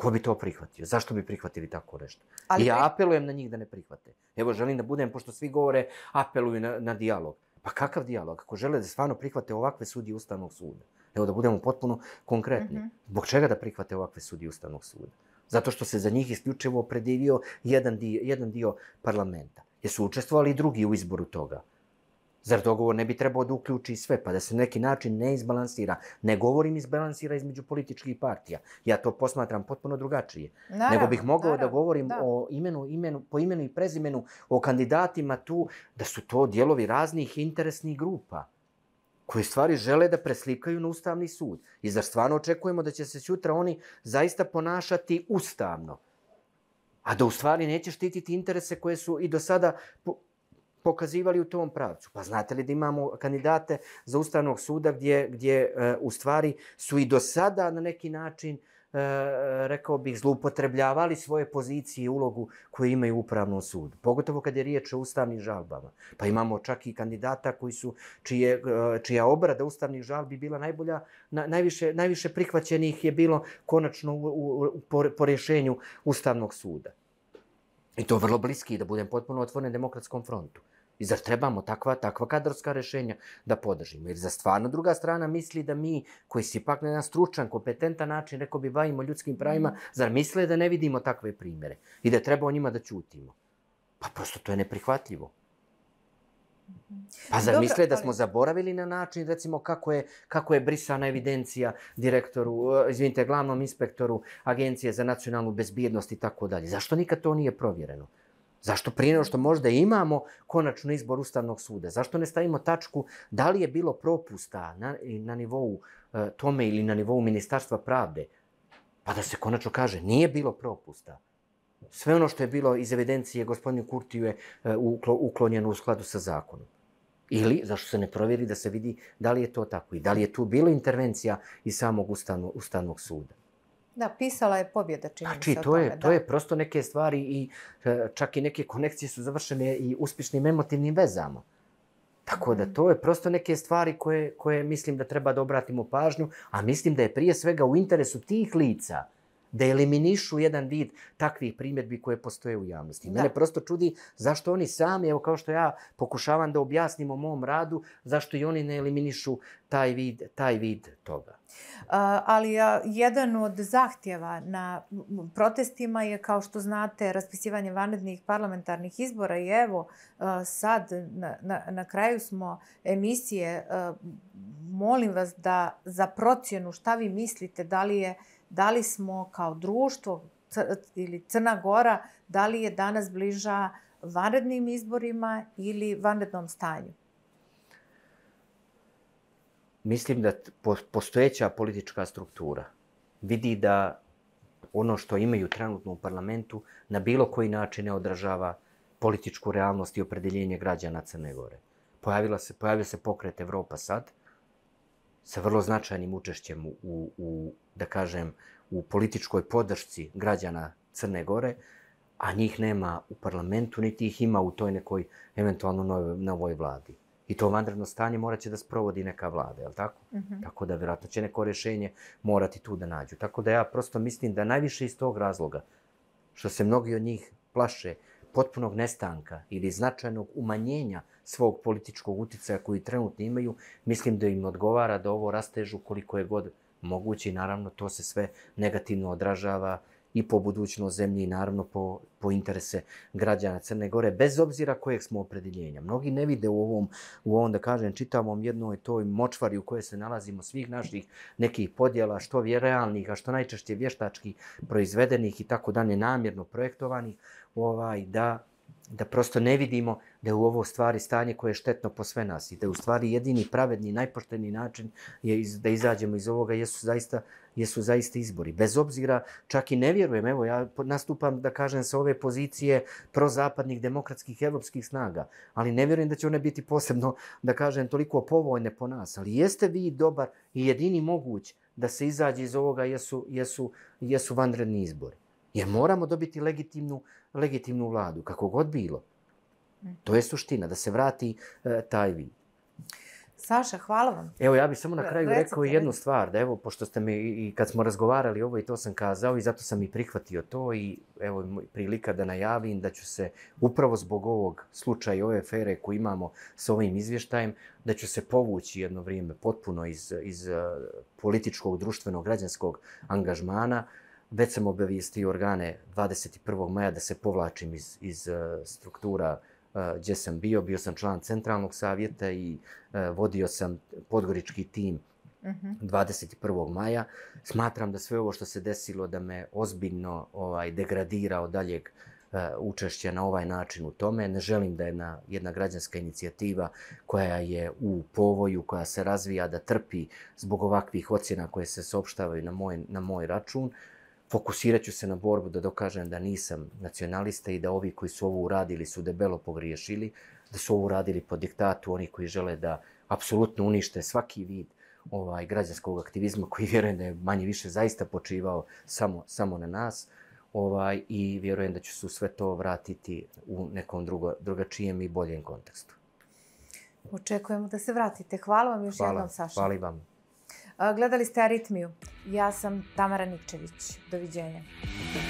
[SPEAKER 2] Ko bi to prihvatio? Zašto bi prihvatili tako nešto? Ali I ja apelujem na njih da ne prihvate. Evo, želim da budem, pošto svi govore, apeluju na, na dijalog. Pa kakav dijalog? Ako žele da stvarno prihvate ovakve sudi Ustavnog suda, evo da budemo potpuno konkretni, mm -hmm. Bog čega da prihvate ovakve sudi Ustavnog suda? Zato što se za njih isključivo opredivio jedan dio, jedan dio parlamenta. Jesu učestvovali i drugi u izboru toga. Zar dogovor ne bi trebao da uključi sve, pa da se na neki način ne izbalansira? Ne govorim izbalansira između političkih partija. Ja to posmatram potpuno drugačije. Naravno, Nego bih mogao da naravno, da govorim da. o imenu, imenu, po imenu i prezimenu, o kandidatima tu, da su to dijelovi raznih interesnih grupa koje stvari žele da preslikaju na Ustavni sud. I zar stvarno očekujemo da će se sutra oni zaista ponašati ustavno? A da u stvari neće štititi interese koje su i do sada pokazivali u tom pravcu. Pa znate li da imamo kandidate za Ustavnog suda gdje, gdje e, u stvari su i do sada na neki način e, rekao bih, zloupotrebljavali svoje pozicije i ulogu koju imaju u Upravnom sudu. Pogotovo kad je riječ o ustavnim žalbama. Pa imamo čak i kandidata koji su, čije, e, čija obrada ustavnih žalbi bila najbolja, na, najviše, najviše prihvaćenih je bilo konačno u, u, u, po, po rješenju Ustavnog suda. I to vrlo bliski, da budem potpuno otvoren demokratskom frontu. I zar trebamo takva, takva kadrovska rešenja da podržimo? Jer za stvarno druga strana misli da mi, koji si pak na jedan stručan, kompetentan način, rekao bi, bavimo ljudskim pravima, mm. zar misle da ne vidimo takve primere i da treba o njima da ćutimo? Pa prosto to je neprihvatljivo. Pa zar Dobro, misle da ali... smo zaboravili na način, recimo, kako je, kako je brisana evidencija direktoru, e, izvinite, glavnom inspektoru Agencije za nacionalnu bezbjednost i tako dalje? Zašto nikad to nije provjereno? Zašto prije nego što možda imamo konačno izbor Ustavnog suda? Zašto ne stavimo tačku da li je bilo propusta na, na nivou e, tome ili na nivou Ministarstva pravde? Pa da se konačno kaže, nije bilo propusta. Sve ono što je bilo iz evidencije gospodinu Kurtiju je e, uklonjeno u skladu sa zakonom. Ili, zašto se ne provjeri da se vidi da li je to tako i da li je tu bila intervencija iz samog ustavno, ustavnog suda.
[SPEAKER 1] Da, pisala je pobjeda,
[SPEAKER 2] čini znači, se o to tome. Znači, to je da. prosto neke stvari i e, čak i neke konekcije su završene i uspišnim emotivnim vezama. Tako da mhm. to je prosto neke stvari koje, koje mislim da treba da obratimo pažnju, a mislim da je prije svega u interesu tih lica da eliminišu jedan vid takvih primjedbi koje postoje u javnosti. Da. Mene prosto čudi zašto oni sami, evo kao što ja pokušavam da objasnim o mom radu, zašto i oni ne eliminišu taj vid, taj vid toga.
[SPEAKER 1] ali a, jedan od zahtjeva na protestima je, kao što znate, raspisivanje vanrednih parlamentarnih izbora i evo sad na, na, na kraju smo emisije. molim vas da za procjenu šta vi mislite, da li je da li smo kao društvo cr, ili Crna Gora, da li je danas bliža vanrednim izborima ili vanrednom stanju?
[SPEAKER 2] Mislim da postojeća politička struktura vidi da ono što imaju trenutno u parlamentu na bilo koji način ne odražava političku realnost i opredeljenje građana Crne Gore. Pojavila se, pojavio se pokret Evropa sad, sa vrlo značajnim učešćem u, u da kažem, u političkoj podršci građana Crne Gore, a njih nema u parlamentu, niti ih ima u toj nekoj eventualno novoj, novoj vladi. I to vanredno stanje moraće da sprovodi neka vlada, je li tako? Mm -hmm. Tako da vjerojatno će neko rešenje morati tu da nađu. Tako da ja prosto mislim da najviše iz tog razloga, što se mnogi od njih plaše potpunog nestanka ili značajnog umanjenja svog političkog uticaja koji trenutno imaju, mislim da im odgovara da ovo rastežu koliko je god moguće i naravno to se sve negativno odražava i po budućnost zemlje i naravno po, po interese građana Crne Gore, bez obzira kojeg smo opredeljenja. Mnogi ne vide u ovom, u ovom da kažem, čitavom jednoj toj močvari u kojoj se nalazimo svih naših nekih podjela, što je realnih, a što najčešće vještački proizvedenih i tako dalje namjerno projektovanih, ovaj, da da prosto ne vidimo da je u ovo stvari stanje koje je štetno po sve nas i da je u stvari jedini pravedni, najpošteni način je iz, da izađemo iz ovoga jesu zaista, jesu zaista izbori. Bez obzira, čak i ne vjerujem, evo ja nastupam da kažem sa ove pozicije prozapadnih demokratskih evropskih snaga, ali ne vjerujem da će one biti posebno, da kažem, toliko povojne po nas, ali jeste vi dobar i jedini moguć da se izađe iz ovoga jesu, jesu, jesu vanredni izbori. Jer moramo dobiti legitimnu legitimnu vladu, kako god bilo. Mhm. To je suština, da se vrati e, taj vid.
[SPEAKER 1] Saša, hvala vam.
[SPEAKER 2] Evo, ja bih samo na kraju Recite. rekao jednu stvar, da evo, pošto ste mi, i kad smo razgovarali ovo i to sam kazao i zato sam i prihvatio to i evo prilika da najavim da ću se upravo zbog ovog slučaja i ove fere koju imamo sa ovim izvještajem, da ću se povući jedno vrijeme potpuno iz, iz e, političkog, društvenog, građanskog angažmana, već sam obavijestio organe 21. maja da se povlačim iz, iz e, struktura e, gdje sam bio. Bio sam član centralnog savjeta i e, vodio sam podgorički tim -huh. Mhm. 21. maja. Smatram da sve ovo što se desilo da me ozbiljno ovaj degradira od daljeg učešća na ovaj način u tome. Ne želim da jedna, jedna građanska inicijativa koja je u povoju, koja se razvija, da trpi zbog ovakvih ocjena koje se sopštavaju na moj, na moj račun. Uh, fokusirat ću se na borbu da dokažem da nisam nacionalista i da ovi koji su ovo uradili su debelo pogriješili, da su ovo uradili po diktatu oni koji žele da apsolutno unište svaki vid ovaj, građanskog aktivizma koji vjerujem da je manje više zaista počivao samo, samo na nas ovaj, i vjerujem da će se sve to vratiti u nekom drugo, drugačijem i boljem kontekstu.
[SPEAKER 1] Očekujemo da se vratite. Hvala vam još hvala, jednom, Saša. Hvala i vam. Gledali ste Aritmiju. Ja sam Tamara Nikčević. Doviđenja.